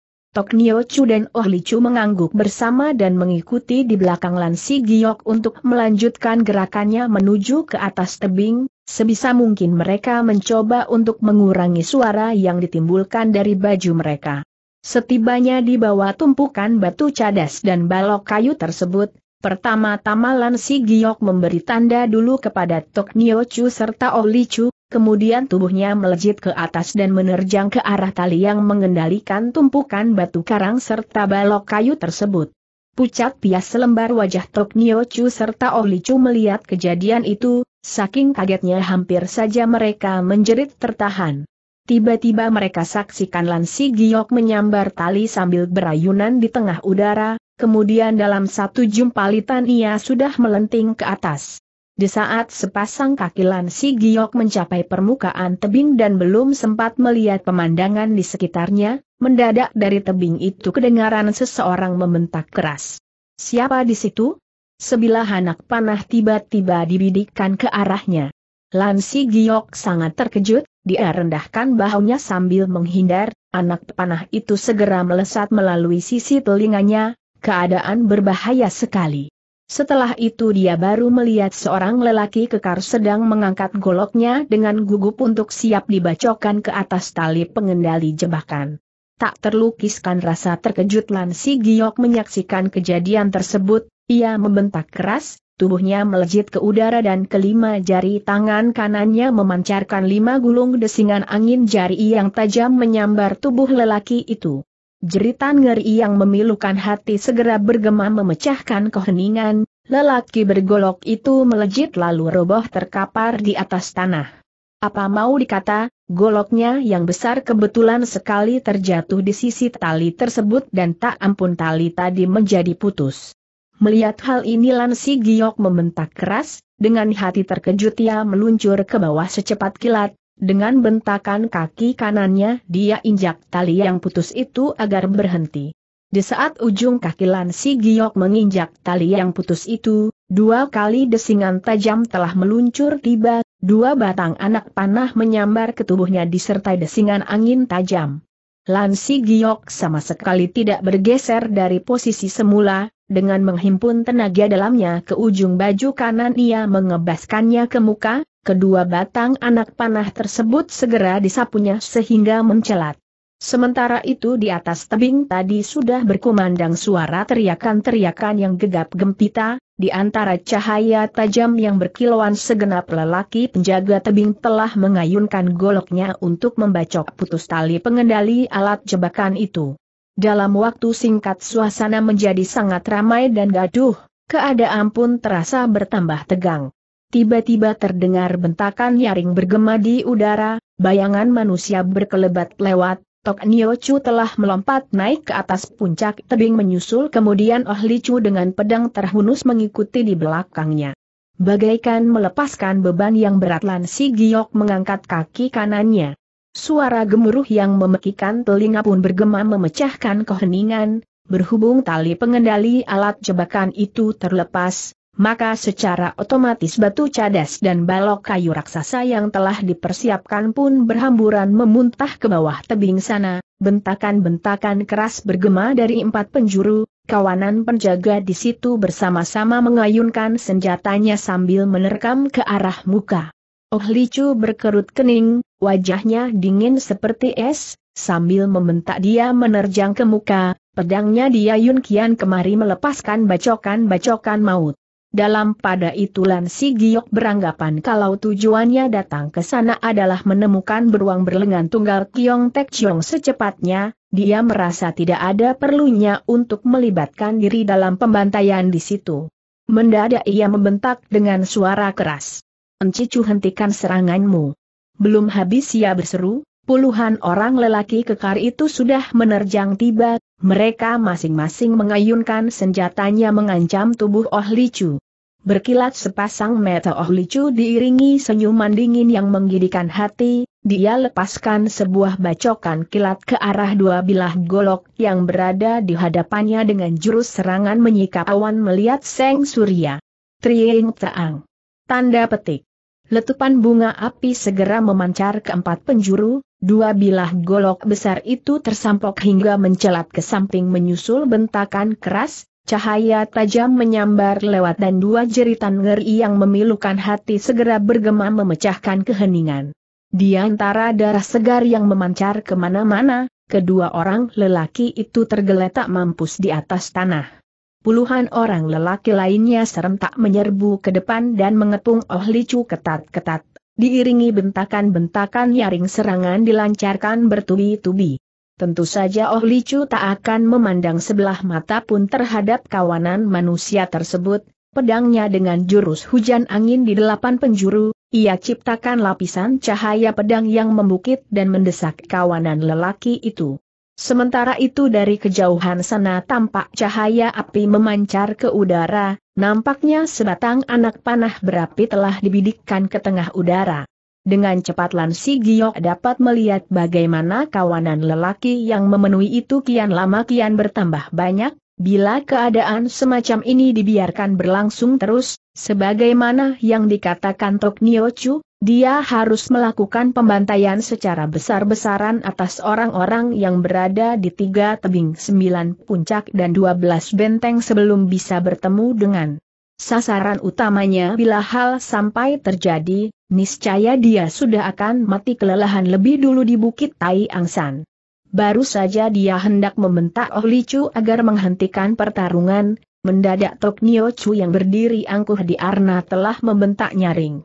Nio Chu dan Oh Licu mengangguk bersama dan mengikuti di belakang Lansi Giok untuk melanjutkan gerakannya menuju ke atas tebing, sebisa mungkin mereka mencoba untuk mengurangi suara yang ditimbulkan dari baju mereka. Setibanya di bawah tumpukan batu cadas dan balok kayu tersebut, pertama-tama Lan Si Giok memberi tanda dulu kepada Tok Nio Chu serta Oli oh Chu, kemudian tubuhnya melejit ke atas dan menerjang ke arah tali yang mengendalikan tumpukan batu karang serta balok kayu tersebut. Pucat pias selembar wajah Tok Nio Chu serta Oli oh Chu melihat kejadian itu, saking kagetnya hampir saja mereka menjerit tertahan. Tiba-tiba mereka saksikan Lansi Giok menyambar tali sambil berayunan di tengah udara, kemudian dalam satu jumpalitan ia sudah melenting ke atas. Di saat sepasang kaki Lansi Giok mencapai permukaan tebing dan belum sempat melihat pemandangan di sekitarnya, mendadak dari tebing itu kedengaran seseorang membentak keras. Siapa di situ? Sebilah anak panah tiba-tiba dibidikkan ke arahnya. Lansi Giok sangat terkejut, dia rendahkan bahunya sambil menghindar, anak panah itu segera melesat melalui sisi telinganya, keadaan berbahaya sekali. Setelah itu dia baru melihat seorang lelaki kekar sedang mengangkat goloknya dengan gugup untuk siap dibacokan ke atas tali pengendali jebakan. Tak terlukiskan rasa terkejut Lan Si Giok menyaksikan kejadian tersebut, ia membentak keras, tubuhnya melejit ke udara dan kelima jari tangan kanannya memancarkan lima gulung desingan angin jari yang tajam menyambar tubuh lelaki itu. Jeritan ngeri yang memilukan hati segera bergema memecahkan keheningan, lelaki bergolok itu melejit lalu roboh terkapar di atas tanah. Apa mau dikata, goloknya yang besar kebetulan sekali terjatuh di sisi tali tersebut dan tak ampun tali tadi menjadi putus. Melihat hal ini Lansi Giok membentak keras, dengan hati terkejut ia meluncur ke bawah secepat kilat, dengan bentakan kaki kanannya dia injak tali yang putus itu agar berhenti. Di saat ujung kaki Lansi Giok menginjak tali yang putus itu, dua kali desingan tajam telah meluncur tiba, dua batang anak panah menyambar ke tubuhnya disertai desingan angin tajam. Lansi Giok sama sekali tidak bergeser dari posisi semula, dengan menghimpun tenaga dalamnya ke ujung baju kanan ia mengebaskannya ke muka, kedua batang anak panah tersebut segera disapunya sehingga mencelat. Sementara itu di atas tebing tadi sudah berkumandang suara teriakan-teriakan yang gegap gempita, di antara cahaya tajam yang berkilauan segenap lelaki penjaga tebing telah mengayunkan goloknya untuk membacok putus tali pengendali alat jebakan itu. Dalam waktu singkat suasana menjadi sangat ramai dan gaduh, keadaan pun terasa bertambah tegang. Tiba-tiba terdengar bentakan nyaring bergema di udara, bayangan manusia berkelebat lewat, Tok Nio Chu telah melompat naik ke atas puncak tebing menyusul kemudian Oh Li Chu dengan pedang terhunus mengikuti di belakangnya. Bagaikan melepaskan beban yang berat Lan Si Giok mengangkat kaki kanannya. Suara gemuruh yang memekikan telinga pun bergema memecahkan keheningan, berhubung tali pengendali alat jebakan itu terlepas, maka secara otomatis batu cadas dan balok kayu raksasa yang telah dipersiapkan pun berhamburan memuntah ke bawah tebing sana, bentakan-bentakan keras bergema dari empat penjuru, Kawanan penjaga di situ bersama-sama mengayunkan senjatanya sambil menerkam ke arah muka. Oh Licu berkerut kening, wajahnya dingin seperti es, sambil membentak dia menerjang ke muka, pedangnya dia Yun Kian kemari melepaskan bacokan-bacokan maut. Dalam pada itu Lan Si Giok beranggapan kalau tujuannya datang ke sana adalah menemukan beruang berlengan tunggal Kiong Tek Chiong secepatnya, dia merasa tidak ada perlunya untuk melibatkan diri dalam pembantaian di situ. Mendadak ia membentak dengan suara keras. Encicu hentikan seranganmu. Belum habis ia berseru, puluhan orang lelaki kekar itu sudah menerjang tiba, mereka masing-masing mengayunkan senjatanya mengancam tubuh Oh Licu. Berkilat sepasang mata Oh Licu diiringi senyuman dingin yang menggidikan hati, dia lepaskan sebuah bacokan kilat ke arah dua bilah golok yang berada di hadapannya dengan jurus serangan menyikap awan melihat Seng Surya. Trieng Taang. Tanda petik. Letupan bunga api segera memancar ke empat penjuru, dua bilah golok besar itu tersampok hingga mencelat ke samping menyusul bentakan keras, cahaya tajam menyambar lewat dan dua jeritan ngeri yang memilukan hati segera bergema memecahkan keheningan. Di antara darah segar yang memancar kemana-mana, kedua orang lelaki itu tergeletak mampus di atas tanah puluhan orang lelaki lainnya serentak menyerbu ke depan dan mengepung Oh Licu ketat-ketat. Diiringi bentakan-bentakan nyaring serangan dilancarkan bertubi-tubi. Tentu saja Oh Licu tak akan memandang sebelah mata pun terhadap kawanan manusia tersebut, pedangnya dengan jurus hujan angin di delapan penjuru, ia ciptakan lapisan cahaya pedang yang membukit dan mendesak kawanan lelaki itu. Sementara itu dari kejauhan sana tampak cahaya api memancar ke udara, nampaknya sebatang anak panah berapi telah dibidikkan ke tengah udara. Dengan cepat Lansi Si Giok dapat melihat bagaimana kawanan lelaki yang memenuhi itu kian lama kian bertambah banyak, bila keadaan semacam ini dibiarkan berlangsung terus, sebagaimana yang dikatakan Tok Nio Chu, dia harus melakukan pembantaian secara besar-besaran atas orang-orang yang berada di tiga tebing sembilan puncak dan dua belas benteng sebelum bisa bertemu dengan sasaran utamanya. Bila hal sampai terjadi, niscaya dia sudah akan mati kelelahan lebih dulu di Bukit Tai Angsan. Baru saja dia hendak membentak Oh Licu agar menghentikan pertarungan, mendadak Tok Nio Chu yang berdiri angkuh di Arna telah membentak nyaring.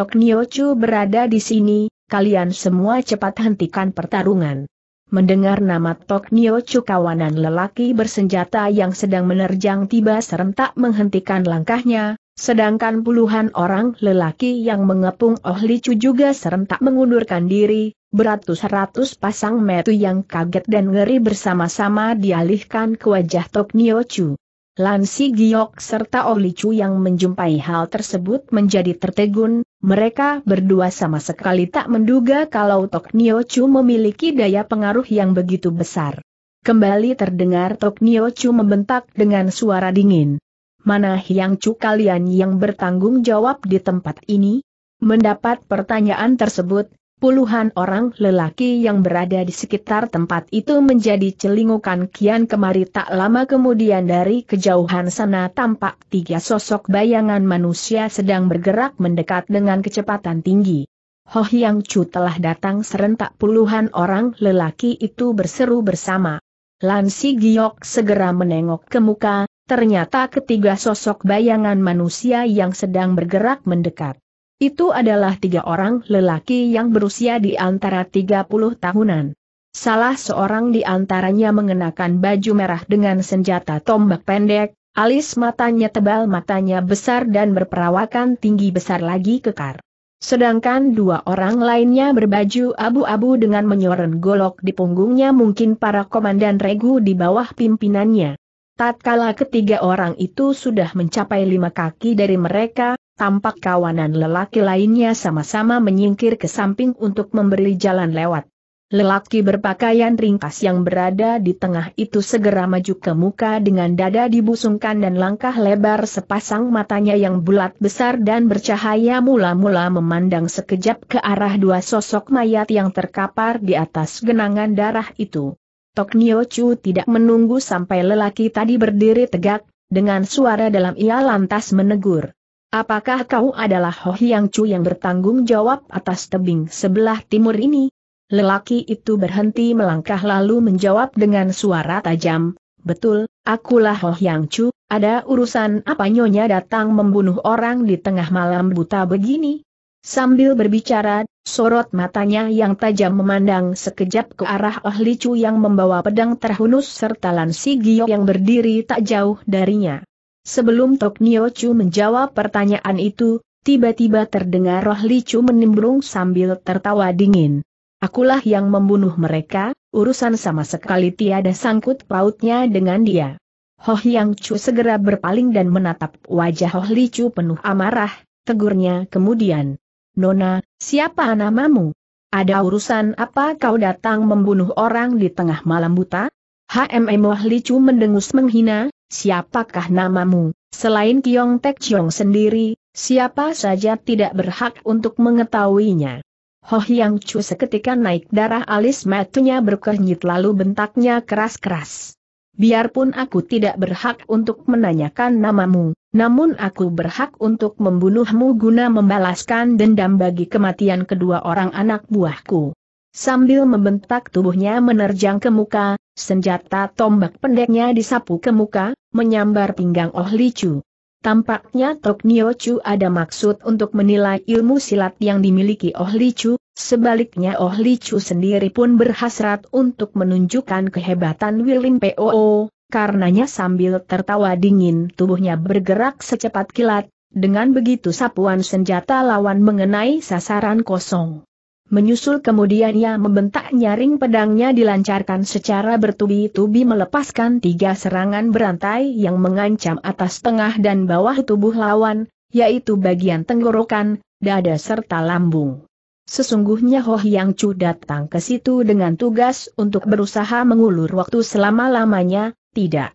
Tok Niochu berada di sini, kalian semua cepat hentikan pertarungan. Mendengar nama Tok Niochu kawanan lelaki bersenjata yang sedang menerjang tiba serentak menghentikan langkahnya, sedangkan puluhan orang lelaki yang mengepung Oh Li Chu juga serentak mengundurkan diri, beratus-ratus pasang metu yang kaget dan ngeri bersama-sama dialihkan ke wajah Tok Niochu. Lansi Si Giok serta Oli Chu yang menjumpai hal tersebut menjadi tertegun, mereka berdua sama sekali tak menduga kalau Tok Nio Chu memiliki daya pengaruh yang begitu besar. Kembali terdengar Tok Nio Chu membentak dengan suara dingin. Mana Hyang Chu kalian yang bertanggung jawab di tempat ini? Mendapat pertanyaan tersebut, Puluhan orang lelaki yang berada di sekitar tempat itu menjadi celingukan kian kemari tak lama kemudian dari kejauhan sana tampak tiga sosok bayangan manusia sedang bergerak mendekat dengan kecepatan tinggi. Hoh Yang Chu telah datang serentak puluhan orang lelaki itu berseru bersama. Lansi Giok segera menengok ke muka, ternyata ketiga sosok bayangan manusia yang sedang bergerak mendekat. Itu adalah tiga orang lelaki yang berusia di antara 30 tahunan. Salah seorang di antaranya mengenakan baju merah dengan senjata tombak pendek, alis matanya tebal matanya besar dan berperawakan tinggi besar lagi kekar. Sedangkan dua orang lainnya berbaju abu-abu dengan menyoren golok di punggungnya mungkin para komandan regu di bawah pimpinannya. Tatkala ketiga orang itu sudah mencapai lima kaki dari mereka, tampak kawanan lelaki lainnya sama-sama menyingkir ke samping untuk memberi jalan lewat. Lelaki berpakaian ringkas yang berada di tengah itu segera maju ke muka dengan dada dibusungkan dan langkah lebar sepasang matanya yang bulat besar dan bercahaya mula-mula memandang sekejap ke arah dua sosok mayat yang terkapar di atas genangan darah itu. Tok Nio Chu tidak menunggu sampai lelaki tadi berdiri tegak, dengan suara dalam ia lantas menegur. Apakah kau adalah Ho Hyang Chu yang bertanggung jawab atas tebing sebelah timur ini? Lelaki itu berhenti melangkah lalu menjawab dengan suara tajam, Betul, akulah Ho Hyang Chu, ada urusan apa nyonya datang membunuh orang di tengah malam buta begini? Sambil berbicara, sorot matanya yang tajam memandang sekejap ke arah Oh Chu yang membawa pedang terhunus serta Lan Si yang berdiri tak jauh darinya. Sebelum Tok Nio Chu menjawab pertanyaan itu, tiba-tiba terdengar Oh Licu menimbrung sambil tertawa dingin. Akulah yang membunuh mereka, urusan sama sekali tiada sangkut pautnya dengan dia. Hoh Yang Chu segera berpaling dan menatap wajah Hoh Chu penuh amarah, tegurnya kemudian. Nona, siapa namamu? Ada urusan apa kau datang membunuh orang di tengah malam buta? HMM Wah Licu mendengus menghina, siapakah namamu? Selain Kiong Tek Chiong sendiri, siapa saja tidak berhak untuk mengetahuinya. Ho Yang Chu seketika naik darah alis matunya berkernyit lalu bentaknya keras-keras. Biarpun aku tidak berhak untuk menanyakan namamu, namun aku berhak untuk membunuhmu guna membalaskan dendam bagi kematian kedua orang anak buahku. Sambil membentak tubuhnya menerjang ke muka, senjata tombak pendeknya disapu ke muka, menyambar pinggang Oh Licu. Tampaknya Tok Chu ada maksud untuk menilai ilmu silat yang dimiliki Oh Licu, sebaliknya Oh Licu sendiri pun berhasrat untuk menunjukkan kehebatan Wilin Poo, Karenanya sambil tertawa dingin tubuhnya bergerak secepat kilat, dengan begitu sapuan senjata lawan mengenai sasaran kosong. Menyusul kemudian ia membentak nyaring pedangnya dilancarkan secara bertubi-tubi melepaskan tiga serangan berantai yang mengancam atas tengah dan bawah tubuh lawan, yaitu bagian tenggorokan, dada serta lambung. Sesungguhnya Ho Yang Chu datang ke situ dengan tugas untuk berusaha mengulur waktu selama-lamanya, tidak.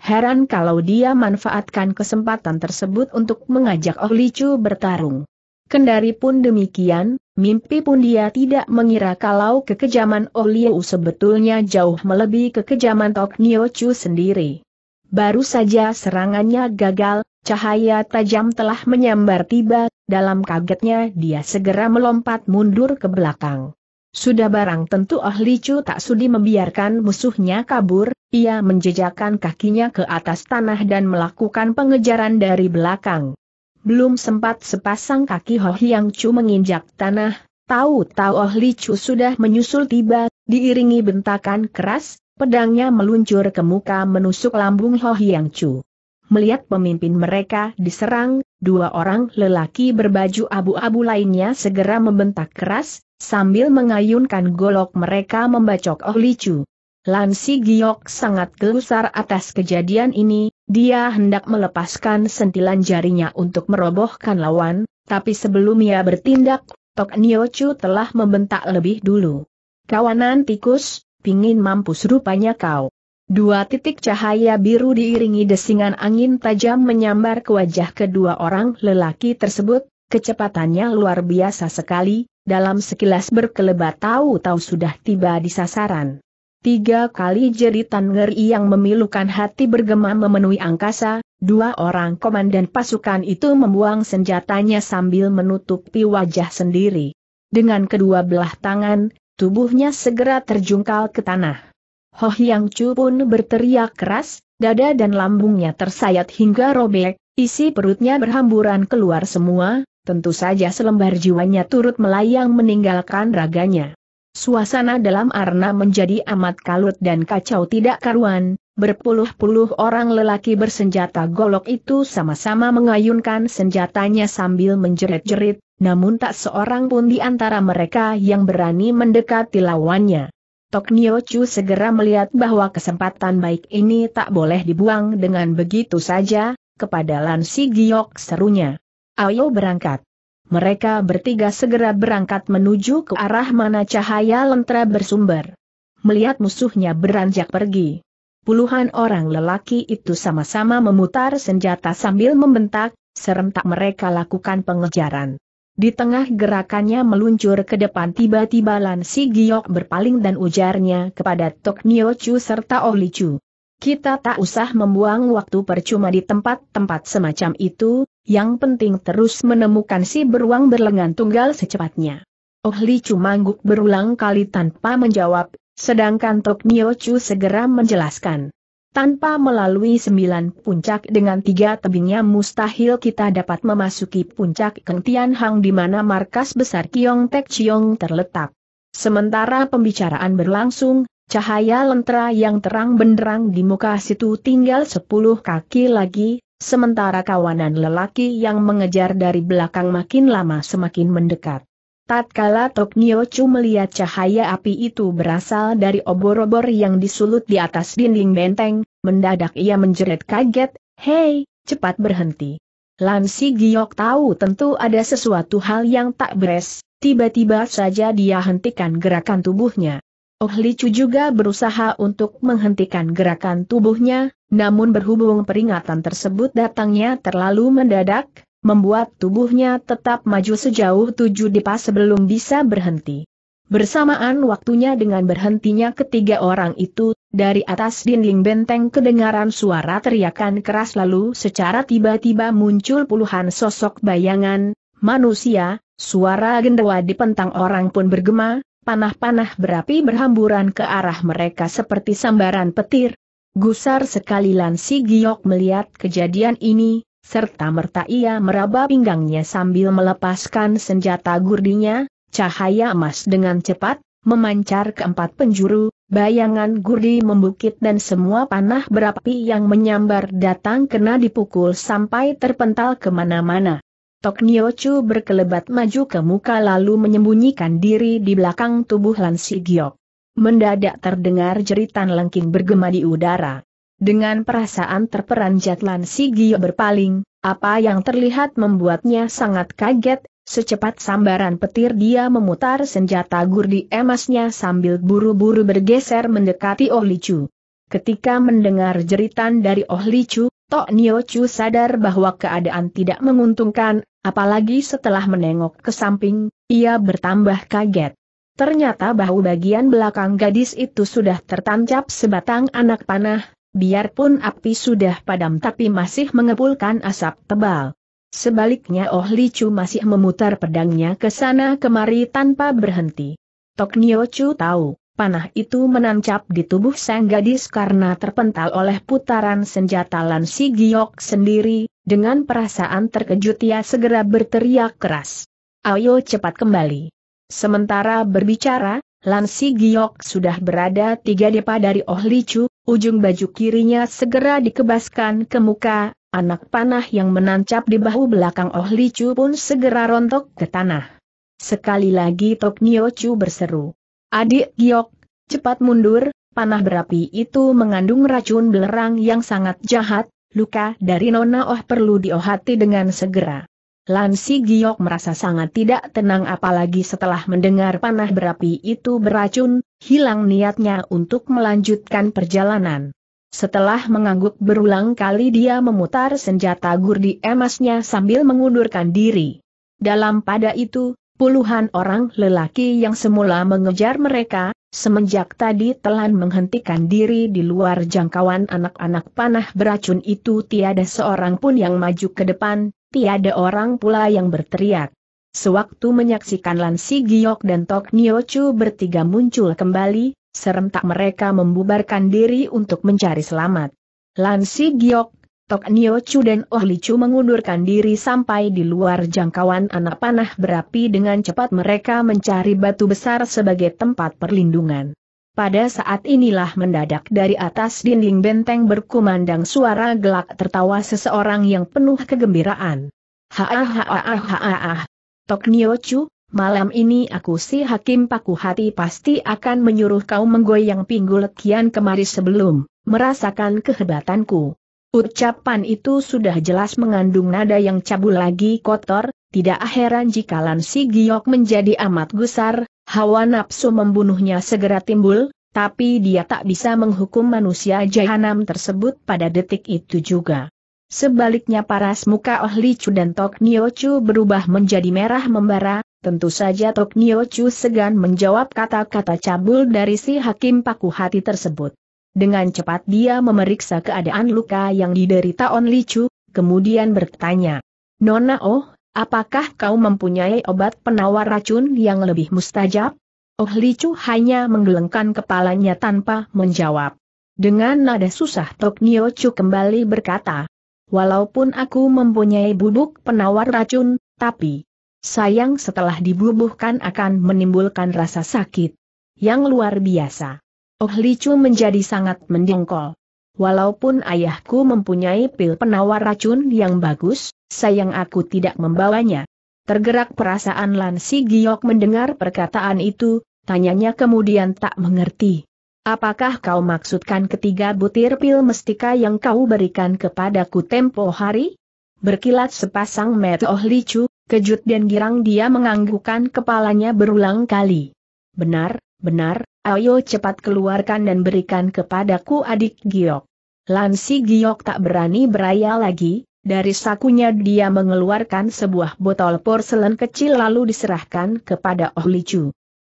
Heran kalau dia manfaatkan kesempatan tersebut untuk mengajak Oh Licu bertarung. Kendari pun demikian, mimpi pun dia tidak mengira kalau kekejaman Oh Liu sebetulnya jauh melebihi kekejaman Tok Nio Chu sendiri. Baru saja serangannya gagal, cahaya tajam telah menyambar tiba, dalam kagetnya dia segera melompat mundur ke belakang. Sudah barang tentu Ahli Chu tak sudi membiarkan musuhnya kabur, ia menjejakkan kakinya ke atas tanah dan melakukan pengejaran dari belakang. Belum sempat sepasang kaki Ho Hyang Chu menginjak tanah, tahu-tahu Oh Li Chu sudah menyusul tiba, diiringi bentakan keras, pedangnya meluncur ke muka menusuk lambung Ho Hyang Chu. Melihat pemimpin mereka diserang, dua orang lelaki berbaju abu-abu lainnya segera membentak keras, Sambil mengayunkan golok mereka membacok Oh Licu. Lansi Giok sangat gelusar atas kejadian ini, dia hendak melepaskan sentilan jarinya untuk merobohkan lawan, tapi sebelum ia bertindak, Tok Niochu telah membentak lebih dulu. Kawanan tikus, pingin mampus rupanya kau. Dua titik cahaya biru diiringi desingan angin tajam menyambar ke wajah kedua orang lelaki tersebut, kecepatannya luar biasa sekali, dalam sekilas berkelebat tahu-tahu sudah tiba di sasaran. Tiga kali jeritan ngeri yang memilukan hati bergema memenuhi angkasa, dua orang komandan pasukan itu membuang senjatanya sambil menutupi wajah sendiri. Dengan kedua belah tangan, tubuhnya segera terjungkal ke tanah. Ho Yang Chu pun berteriak keras, dada dan lambungnya tersayat hingga robek, isi perutnya berhamburan keluar semua, tentu saja selembar jiwanya turut melayang meninggalkan raganya. Suasana dalam arna menjadi amat kalut dan kacau tidak karuan, berpuluh-puluh orang lelaki bersenjata golok itu sama-sama mengayunkan senjatanya sambil menjerit-jerit, namun tak seorang pun di antara mereka yang berani mendekati lawannya. Tok Nio Chu segera melihat bahwa kesempatan baik ini tak boleh dibuang dengan begitu saja, kepada Lan Si Giok serunya ayo berangkat. Mereka bertiga segera berangkat menuju ke arah mana cahaya lentera bersumber. Melihat musuhnya beranjak pergi. Puluhan orang lelaki itu sama-sama memutar senjata sambil membentak, serentak mereka lakukan pengejaran. Di tengah gerakannya meluncur ke depan tiba-tiba Lan Si Giok berpaling dan ujarnya kepada Tok Nio Chu serta Oh Chu. Kita tak usah membuang waktu percuma di tempat-tempat semacam itu, yang penting terus menemukan si beruang berlengan tunggal secepatnya. Oh Li Chu mangguk berulang kali tanpa menjawab, sedangkan Tok Nio Chu segera menjelaskan. Tanpa melalui sembilan puncak dengan tiga tebingnya mustahil kita dapat memasuki puncak Keng Tian Hang di mana markas besar Kiong Tek Chiong terletak. Sementara pembicaraan berlangsung, cahaya lentera yang terang benderang di muka situ tinggal sepuluh kaki lagi, sementara kawanan lelaki yang mengejar dari belakang makin lama semakin mendekat. Tatkala Tok cuma melihat cahaya api itu berasal dari obor-obor yang disulut di atas dinding benteng, mendadak ia menjerit kaget, Hei, cepat berhenti. Lansi Giok tahu tentu ada sesuatu hal yang tak beres, tiba-tiba saja dia hentikan gerakan tubuhnya. Oh Chu juga berusaha untuk menghentikan gerakan tubuhnya, namun berhubung peringatan tersebut datangnya terlalu mendadak, membuat tubuhnya tetap maju sejauh tujuh depa sebelum bisa berhenti. Bersamaan waktunya dengan berhentinya ketiga orang itu, dari atas dinding benteng kedengaran suara teriakan keras lalu secara tiba-tiba muncul puluhan sosok bayangan, manusia, suara gendewa di pentang orang pun bergema, panah-panah berapi berhamburan ke arah mereka seperti sambaran petir. Gusar sekali Lan Giok melihat kejadian ini, serta merta ia meraba pinggangnya sambil melepaskan senjata gurdinya, cahaya emas dengan cepat, memancar ke empat penjuru, bayangan gurdi membukit dan semua panah berapi yang menyambar datang kena dipukul sampai terpental kemana-mana. Tok Niochu berkelebat maju ke muka lalu menyembunyikan diri di belakang tubuh Lan Giok. Mendadak terdengar jeritan lengking bergema di udara. Dengan perasaan terperanjat Lan Giok berpaling, apa yang terlihat membuatnya sangat kaget, secepat sambaran petir dia memutar senjata gurdi emasnya sambil buru-buru bergeser mendekati Oh Chu. Ketika mendengar jeritan dari Oh Li Chu, Tok Niochu sadar bahwa keadaan tidak menguntungkan, Apalagi setelah menengok ke samping, ia bertambah kaget. Ternyata bahu bagian belakang gadis itu sudah tertancap sebatang anak panah, biarpun api sudah padam tapi masih mengepulkan asap tebal. Sebaliknya Oh Li Chu masih memutar pedangnya ke sana kemari tanpa berhenti. Tok Nio Chu tahu, panah itu menancap di tubuh sang gadis karena terpental oleh putaran senjata Lan Si Giok sendiri, dengan perasaan terkejut ia segera berteriak keras. Ayo cepat kembali. Sementara berbicara, Lan Si Giok sudah berada tiga depa dari Oh Licu, ujung baju kirinya segera dikebaskan ke muka, anak panah yang menancap di bahu belakang Oh Licu pun segera rontok ke tanah. Sekali lagi Tok Chu berseru. Adik Giok, cepat mundur, panah berapi itu mengandung racun belerang yang sangat jahat, luka dari Nona Oh perlu diohati dengan segera. Lansi Giok merasa sangat tidak tenang apalagi setelah mendengar panah berapi itu beracun, hilang niatnya untuk melanjutkan perjalanan. Setelah mengangguk berulang kali dia memutar senjata gurdi emasnya sambil mengundurkan diri. Dalam pada itu, Puluhan orang lelaki yang semula mengejar mereka, semenjak tadi telan menghentikan diri di luar jangkauan anak-anak panah beracun itu tiada seorang pun yang maju ke depan, tiada orang pula yang berteriak. Sewaktu menyaksikan Lansi Giok dan Tok Niochu bertiga muncul kembali, serentak mereka membubarkan diri untuk mencari selamat. Lansi Giok Tok Niochu dan Oh Li Chu mengundurkan diri sampai di luar jangkauan anak panah berapi dengan cepat mereka mencari batu besar sebagai tempat perlindungan. Pada saat inilah mendadak dari atas dinding benteng berkumandang suara gelak tertawa seseorang yang penuh kegembiraan. Haah haah ha haah. Tok Niochu, malam ini aku si hakim paku hati pasti akan menyuruh kau menggoyang pinggul kian kemari sebelum merasakan kehebatanku. Ucapan itu sudah jelas mengandung nada yang cabul lagi kotor, tidak heran jika Lansi Giok menjadi amat gusar, hawa nafsu membunuhnya segera timbul, tapi dia tak bisa menghukum manusia jahanam tersebut pada detik itu juga. Sebaliknya paras muka Oh Li Chu dan Tok Nio Chu berubah menjadi merah membara, tentu saja Tok Nio Chu segan menjawab kata-kata cabul dari si hakim paku hati tersebut. Dengan cepat dia memeriksa keadaan luka yang diderita On Chu, kemudian bertanya. Nona Oh, apakah kau mempunyai obat penawar racun yang lebih mustajab? Oh Chu hanya menggelengkan kepalanya tanpa menjawab. Dengan nada susah Tok Niochu kembali berkata, Walaupun aku mempunyai bubuk penawar racun, tapi sayang setelah dibubuhkan akan menimbulkan rasa sakit yang luar biasa. Oh Chu menjadi sangat mendengkol. Walaupun ayahku mempunyai pil penawar racun yang bagus, sayang aku tidak membawanya. Tergerak perasaan Lan Si Giok mendengar perkataan itu, tanyanya kemudian tak mengerti. Apakah kau maksudkan ketiga butir pil mestika yang kau berikan kepadaku tempo hari? Berkilat sepasang mata Oh Chu, kejut dan girang dia menganggukkan kepalanya berulang kali. Benar, benar, Ayo cepat keluarkan dan berikan kepadaku adik Giok. Lansi Giok tak berani beraya lagi, dari sakunya dia mengeluarkan sebuah botol porselen kecil lalu diserahkan kepada Oh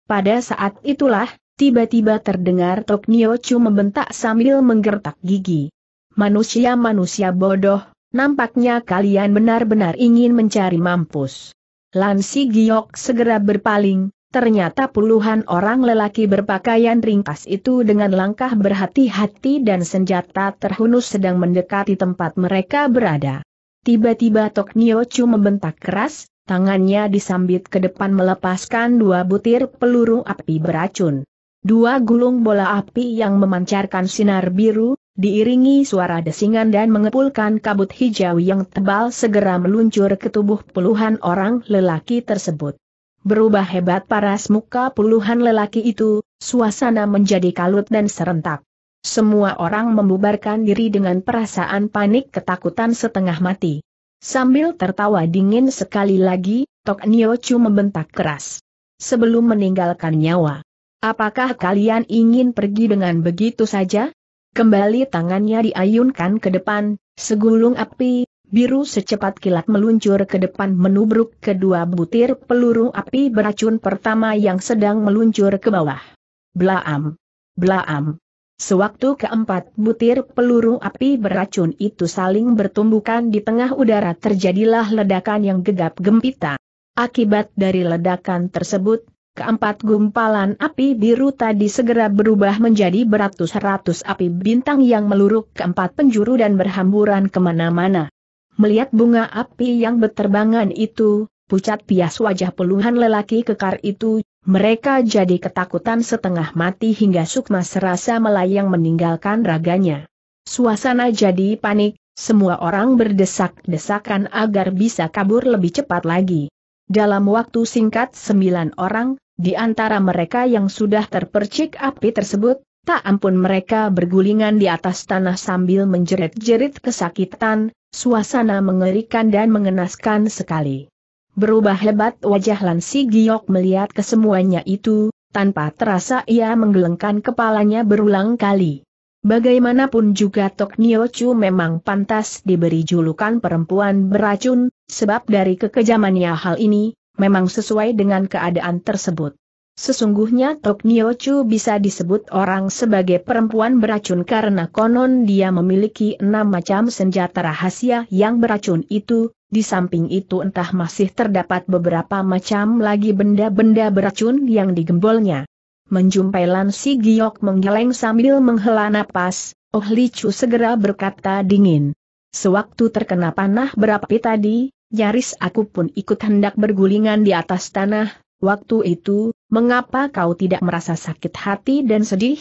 Pada saat itulah, tiba-tiba terdengar Tok Chu membentak sambil menggertak gigi. Manusia-manusia bodoh, nampaknya kalian benar-benar ingin mencari mampus. Lansi Giok segera berpaling, Ternyata puluhan orang lelaki berpakaian ringkas itu dengan langkah berhati-hati dan senjata terhunus sedang mendekati tempat mereka berada. Tiba-tiba Tok Niochu membentak keras, tangannya disambit ke depan melepaskan dua butir peluru api beracun. Dua gulung bola api yang memancarkan sinar biru, diiringi suara desingan dan mengepulkan kabut hijau yang tebal segera meluncur ke tubuh puluhan orang lelaki tersebut. Berubah hebat paras muka puluhan lelaki itu, suasana menjadi kalut dan serentak. Semua orang membubarkan diri dengan perasaan panik ketakutan setengah mati. Sambil tertawa dingin sekali lagi, Tok Nio Niochu membentak keras. Sebelum meninggalkan nyawa. Apakah kalian ingin pergi dengan begitu saja? Kembali tangannya diayunkan ke depan, segulung api, Biru secepat kilat meluncur ke depan menubruk kedua butir peluru api beracun pertama yang sedang meluncur ke bawah. Blaam! Blaam! Sewaktu keempat butir peluru api beracun itu saling bertumbukan di tengah udara terjadilah ledakan yang gegap gempita. Akibat dari ledakan tersebut, keempat gumpalan api biru tadi segera berubah menjadi beratus-ratus api bintang yang meluruk keempat penjuru dan berhamburan kemana-mana. Melihat bunga api yang berterbangan itu, pucat pias wajah puluhan lelaki kekar itu, mereka jadi ketakutan setengah mati hingga sukma serasa melayang meninggalkan raganya. Suasana jadi panik, semua orang berdesak-desakan agar bisa kabur lebih cepat lagi. Dalam waktu singkat sembilan orang, di antara mereka yang sudah terpercik api tersebut, tak ampun mereka bergulingan di atas tanah sambil menjerit-jerit kesakitan, Suasana mengerikan dan mengenaskan sekali. Berubah hebat wajah Lansi Giok melihat kesemuanya itu, tanpa terasa ia menggelengkan kepalanya berulang kali. Bagaimanapun juga Tok Nio Chu memang pantas diberi julukan perempuan beracun, sebab dari kekejamannya hal ini, memang sesuai dengan keadaan tersebut. Sesungguhnya Tok Niochu bisa disebut orang sebagai perempuan beracun karena konon dia memiliki enam macam senjata rahasia yang beracun itu, di samping itu entah masih terdapat beberapa macam lagi benda-benda beracun yang digembolnya. Menjumpai Lan Si Giok menggeleng sambil menghela napas, Oh Li Chu segera berkata dingin. Sewaktu terkena panah berapi tadi, nyaris aku pun ikut hendak bergulingan di atas tanah, Waktu itu, mengapa kau tidak merasa sakit hati dan sedih?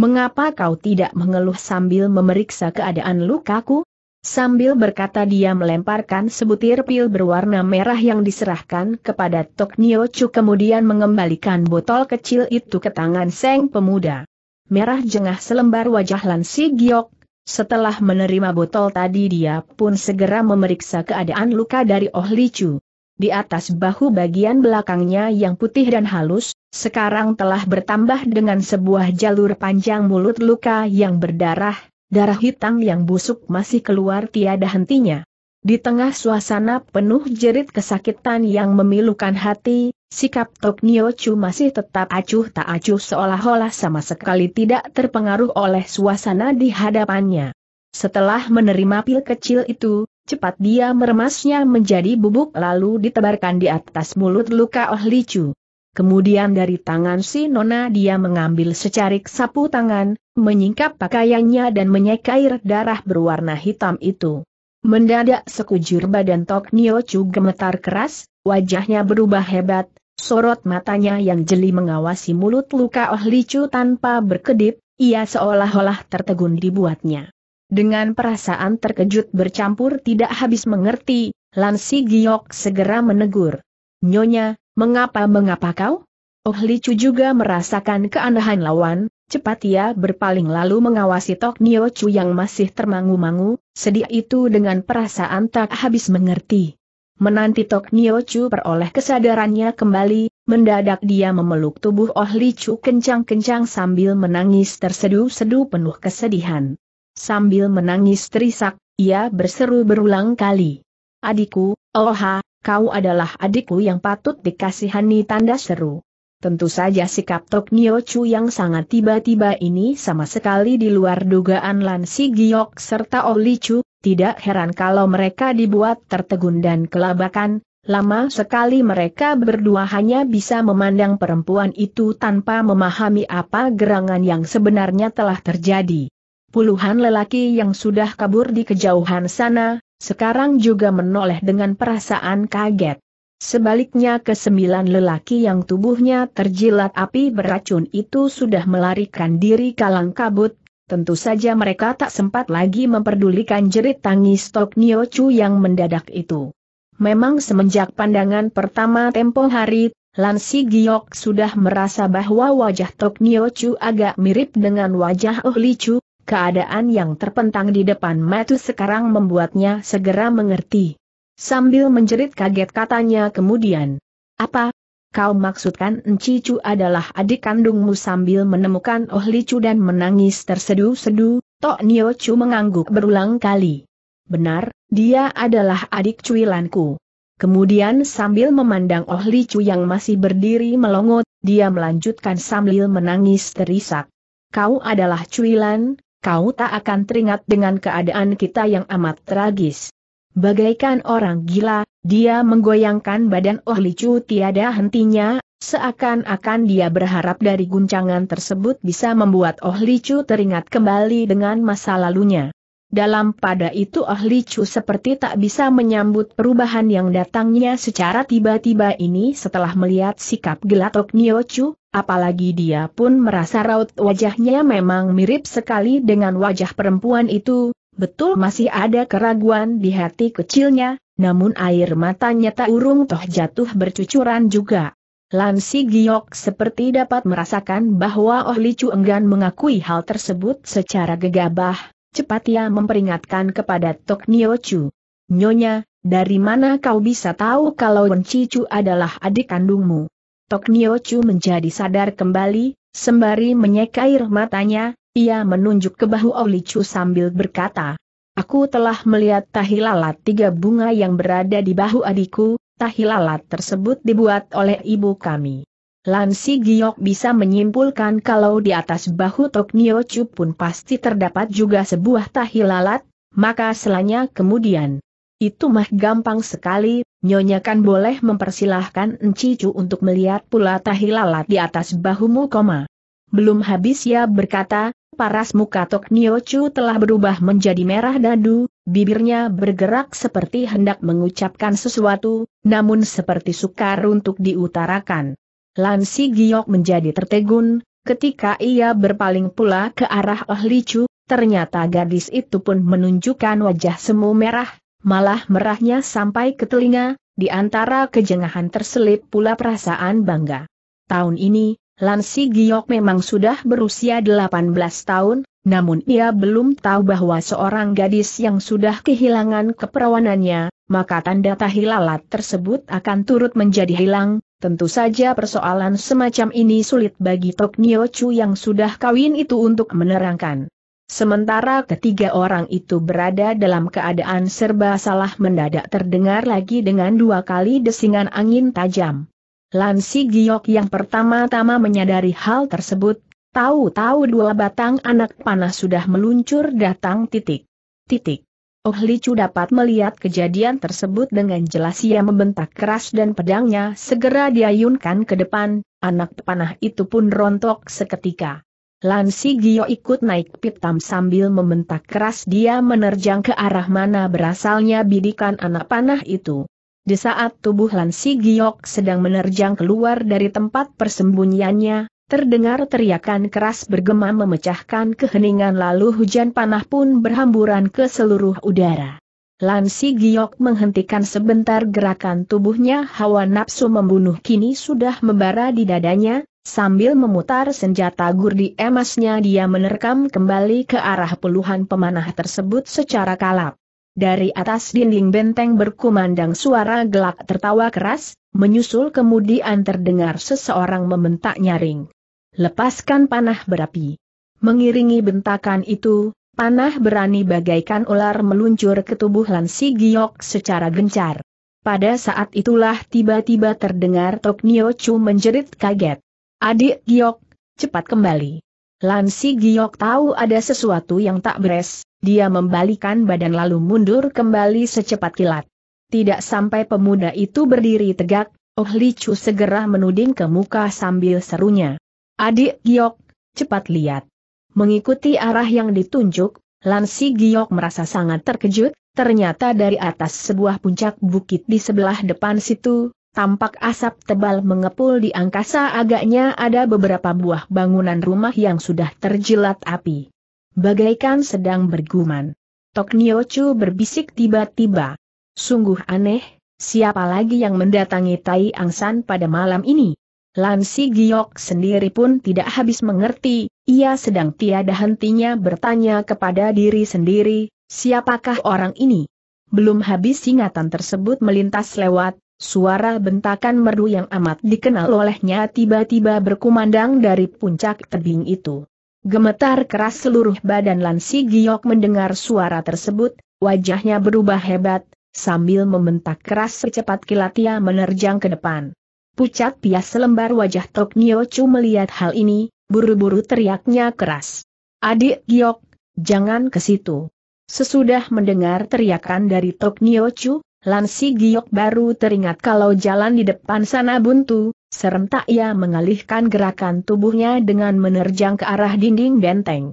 Mengapa kau tidak mengeluh sambil memeriksa keadaan lukaku? Sambil berkata dia melemparkan sebutir pil berwarna merah yang diserahkan kepada Tok Niochu kemudian mengembalikan botol kecil itu ke tangan Seng Pemuda. Merah jengah selembar wajah Lansi Si Giok, setelah menerima botol tadi dia pun segera memeriksa keadaan luka dari Oh Li Chu di atas bahu bagian belakangnya yang putih dan halus, sekarang telah bertambah dengan sebuah jalur panjang mulut luka yang berdarah, darah hitam yang busuk masih keluar tiada hentinya. Di tengah suasana penuh jerit kesakitan yang memilukan hati, sikap Tok Niochu masih tetap acuh tak acuh seolah-olah sama sekali tidak terpengaruh oleh suasana di hadapannya. Setelah menerima pil kecil itu, Cepat dia meremasnya menjadi bubuk lalu ditebarkan di atas mulut luka Oh Licu. Kemudian dari tangan si Nona dia mengambil secarik sapu tangan, menyingkap pakaiannya dan menyekair darah berwarna hitam itu. Mendadak sekujur badan Tok Nio Chu gemetar keras, wajahnya berubah hebat, sorot matanya yang jeli mengawasi mulut luka Oh Licu tanpa berkedip, ia seolah-olah tertegun dibuatnya. Dengan perasaan terkejut bercampur tidak habis mengerti, Lansi Giok segera menegur. Nyonya, mengapa-mengapa kau? Oh Li Chu juga merasakan keanehan lawan, cepat ia berpaling lalu mengawasi Tok Nio Chu yang masih termangu-mangu, sedih itu dengan perasaan tak habis mengerti. Menanti Tok Nio Chu peroleh kesadarannya kembali, mendadak dia memeluk tubuh Oh Li Chu kencang-kencang sambil menangis terseduh-seduh penuh kesedihan. Sambil menangis terisak, ia berseru berulang kali. Adikku, Oha, kau adalah adikku yang patut dikasihani tanda seru. Tentu saja sikap Tok Nio Chu yang sangat tiba-tiba ini sama sekali di luar dugaan Lan Si Giok serta Oli oh Chu, tidak heran kalau mereka dibuat tertegun dan kelabakan, lama sekali mereka berdua hanya bisa memandang perempuan itu tanpa memahami apa gerangan yang sebenarnya telah terjadi. Puluhan lelaki yang sudah kabur di kejauhan sana, sekarang juga menoleh dengan perasaan kaget. Sebaliknya kesembilan lelaki yang tubuhnya terjilat api beracun itu sudah melarikan diri kalang kabut, tentu saja mereka tak sempat lagi memperdulikan jerit tangis Tok Chu yang mendadak itu. Memang semenjak pandangan pertama tempo hari, Lansi Giok sudah merasa bahwa wajah Tok Chu agak mirip dengan wajah Oh Li Chu, Keadaan yang terpentang di depan Matu sekarang membuatnya segera mengerti. Sambil menjerit kaget katanya kemudian. Apa? Kau maksudkan Encicu adalah adik kandungmu sambil menemukan Oh Licu dan menangis terseduh-seduh, Tok Nio Chu mengangguk berulang kali. Benar, dia adalah adik cuilanku. Kemudian sambil memandang Oh Licu yang masih berdiri melongot, dia melanjutkan sambil menangis terisak. Kau adalah cuilan, kau tak akan teringat dengan keadaan kita yang amat tragis. Bagaikan orang gila, dia menggoyangkan badan Oh Licu tiada hentinya, seakan-akan dia berharap dari guncangan tersebut bisa membuat Oh Licu teringat kembali dengan masa lalunya. Dalam pada itu ahli Chu seperti tak bisa menyambut perubahan yang datangnya secara tiba-tiba ini setelah melihat sikap gelatok Nio Chu, apalagi dia pun merasa raut wajahnya memang mirip sekali dengan wajah perempuan itu, betul masih ada keraguan di hati kecilnya, namun air matanya tak urung toh jatuh bercucuran juga. Lansi Giok seperti dapat merasakan bahwa Oh Chu enggan mengakui hal tersebut secara gegabah, cepat ia memperingatkan kepada Tok Nio Chu. Nyonya, dari mana kau bisa tahu kalau Wen Chu adalah adik kandungmu? Tok Nio Chu menjadi sadar kembali, sembari menyeka air matanya, ia menunjuk ke bahu Oli Chu sambil berkata, Aku telah melihat tahi lalat tiga bunga yang berada di bahu adikku, tahi lalat tersebut dibuat oleh ibu kami. Lansi Giok bisa menyimpulkan kalau di atas bahu Tok Nio Chu pun pasti terdapat juga sebuah tahi lalat, maka selanya kemudian. Itu mah gampang sekali, Nyonya kan boleh mempersilahkan Enci Chu untuk melihat pula tahi lalat di atas bahumu koma. Belum habis ya berkata, paras muka Tok Nio Chu telah berubah menjadi merah dadu, bibirnya bergerak seperti hendak mengucapkan sesuatu, namun seperti sukar untuk diutarakan. Lansi Giok menjadi tertegun, ketika ia berpaling pula ke arah Oh Licu, ternyata gadis itu pun menunjukkan wajah semu merah, malah merahnya sampai ke telinga, di antara kejengahan terselip pula perasaan bangga. Tahun ini, Lansi Giok memang sudah berusia 18 tahun, namun ia belum tahu bahwa seorang gadis yang sudah kehilangan keperawanannya, maka tanda tahilalat tersebut akan turut menjadi hilang, Tentu saja persoalan semacam ini sulit bagi Tok Nio Chu yang sudah kawin itu untuk menerangkan. Sementara ketiga orang itu berada dalam keadaan serba salah mendadak terdengar lagi dengan dua kali desingan angin tajam. Lansi Giok yang pertama-tama menyadari hal tersebut, tahu-tahu dua batang anak panah sudah meluncur datang titik. Titik. Oh Chu dapat melihat kejadian tersebut dengan jelas ia membentak keras dan pedangnya segera diayunkan ke depan, anak panah itu pun rontok seketika. Lansi Gio ikut naik pitam sambil membentak keras dia menerjang ke arah mana berasalnya bidikan anak panah itu. Di saat tubuh Lansi Giok sedang menerjang keluar dari tempat persembunyiannya, Terdengar teriakan keras bergema memecahkan keheningan lalu hujan panah pun berhamburan ke seluruh udara. Lansi Giok menghentikan sebentar gerakan tubuhnya hawa nafsu membunuh kini sudah membara di dadanya, sambil memutar senjata gurdi emasnya dia menerkam kembali ke arah puluhan pemanah tersebut secara kalap. Dari atas dinding benteng berkumandang suara gelak tertawa keras, menyusul kemudian terdengar seseorang membentak nyaring. Lepaskan panah berapi. Mengiringi bentakan itu, panah berani bagaikan ular meluncur ke tubuh Lansi Giok secara gencar. Pada saat itulah tiba-tiba terdengar Tok Nio Chu menjerit kaget. Adik Giok, cepat kembali. Lansi Giok tahu ada sesuatu yang tak beres, dia membalikan badan lalu mundur kembali secepat kilat. Tidak sampai pemuda itu berdiri tegak, Oh Li Chu segera menuding ke muka sambil serunya. Adik Giok, cepat lihat. Mengikuti arah yang ditunjuk, Lansi Giok merasa sangat terkejut, ternyata dari atas sebuah puncak bukit di sebelah depan situ, tampak asap tebal mengepul di angkasa agaknya ada beberapa buah bangunan rumah yang sudah terjilat api. Bagaikan sedang berguman. Tok Niochu berbisik tiba-tiba. Sungguh aneh, siapa lagi yang mendatangi Tai Angsan pada malam ini? Lansi Giok sendiri pun tidak habis mengerti, ia sedang tiada hentinya bertanya kepada diri sendiri, siapakah orang ini? Belum habis ingatan tersebut melintas lewat, suara bentakan merdu yang amat dikenal olehnya tiba-tiba berkumandang dari puncak tebing itu. Gemetar keras seluruh badan Lansi Giok mendengar suara tersebut, wajahnya berubah hebat, sambil membentak keras secepat kilat ia menerjang ke depan. Pucat pias selembar wajah Tok Niochu melihat hal ini, buru-buru teriaknya keras. Adik Giok, jangan ke situ. Sesudah mendengar teriakan dari Tok Niochu, Lansi Giok baru teringat kalau jalan di depan sana buntu, serentak ia mengalihkan gerakan tubuhnya dengan menerjang ke arah dinding benteng.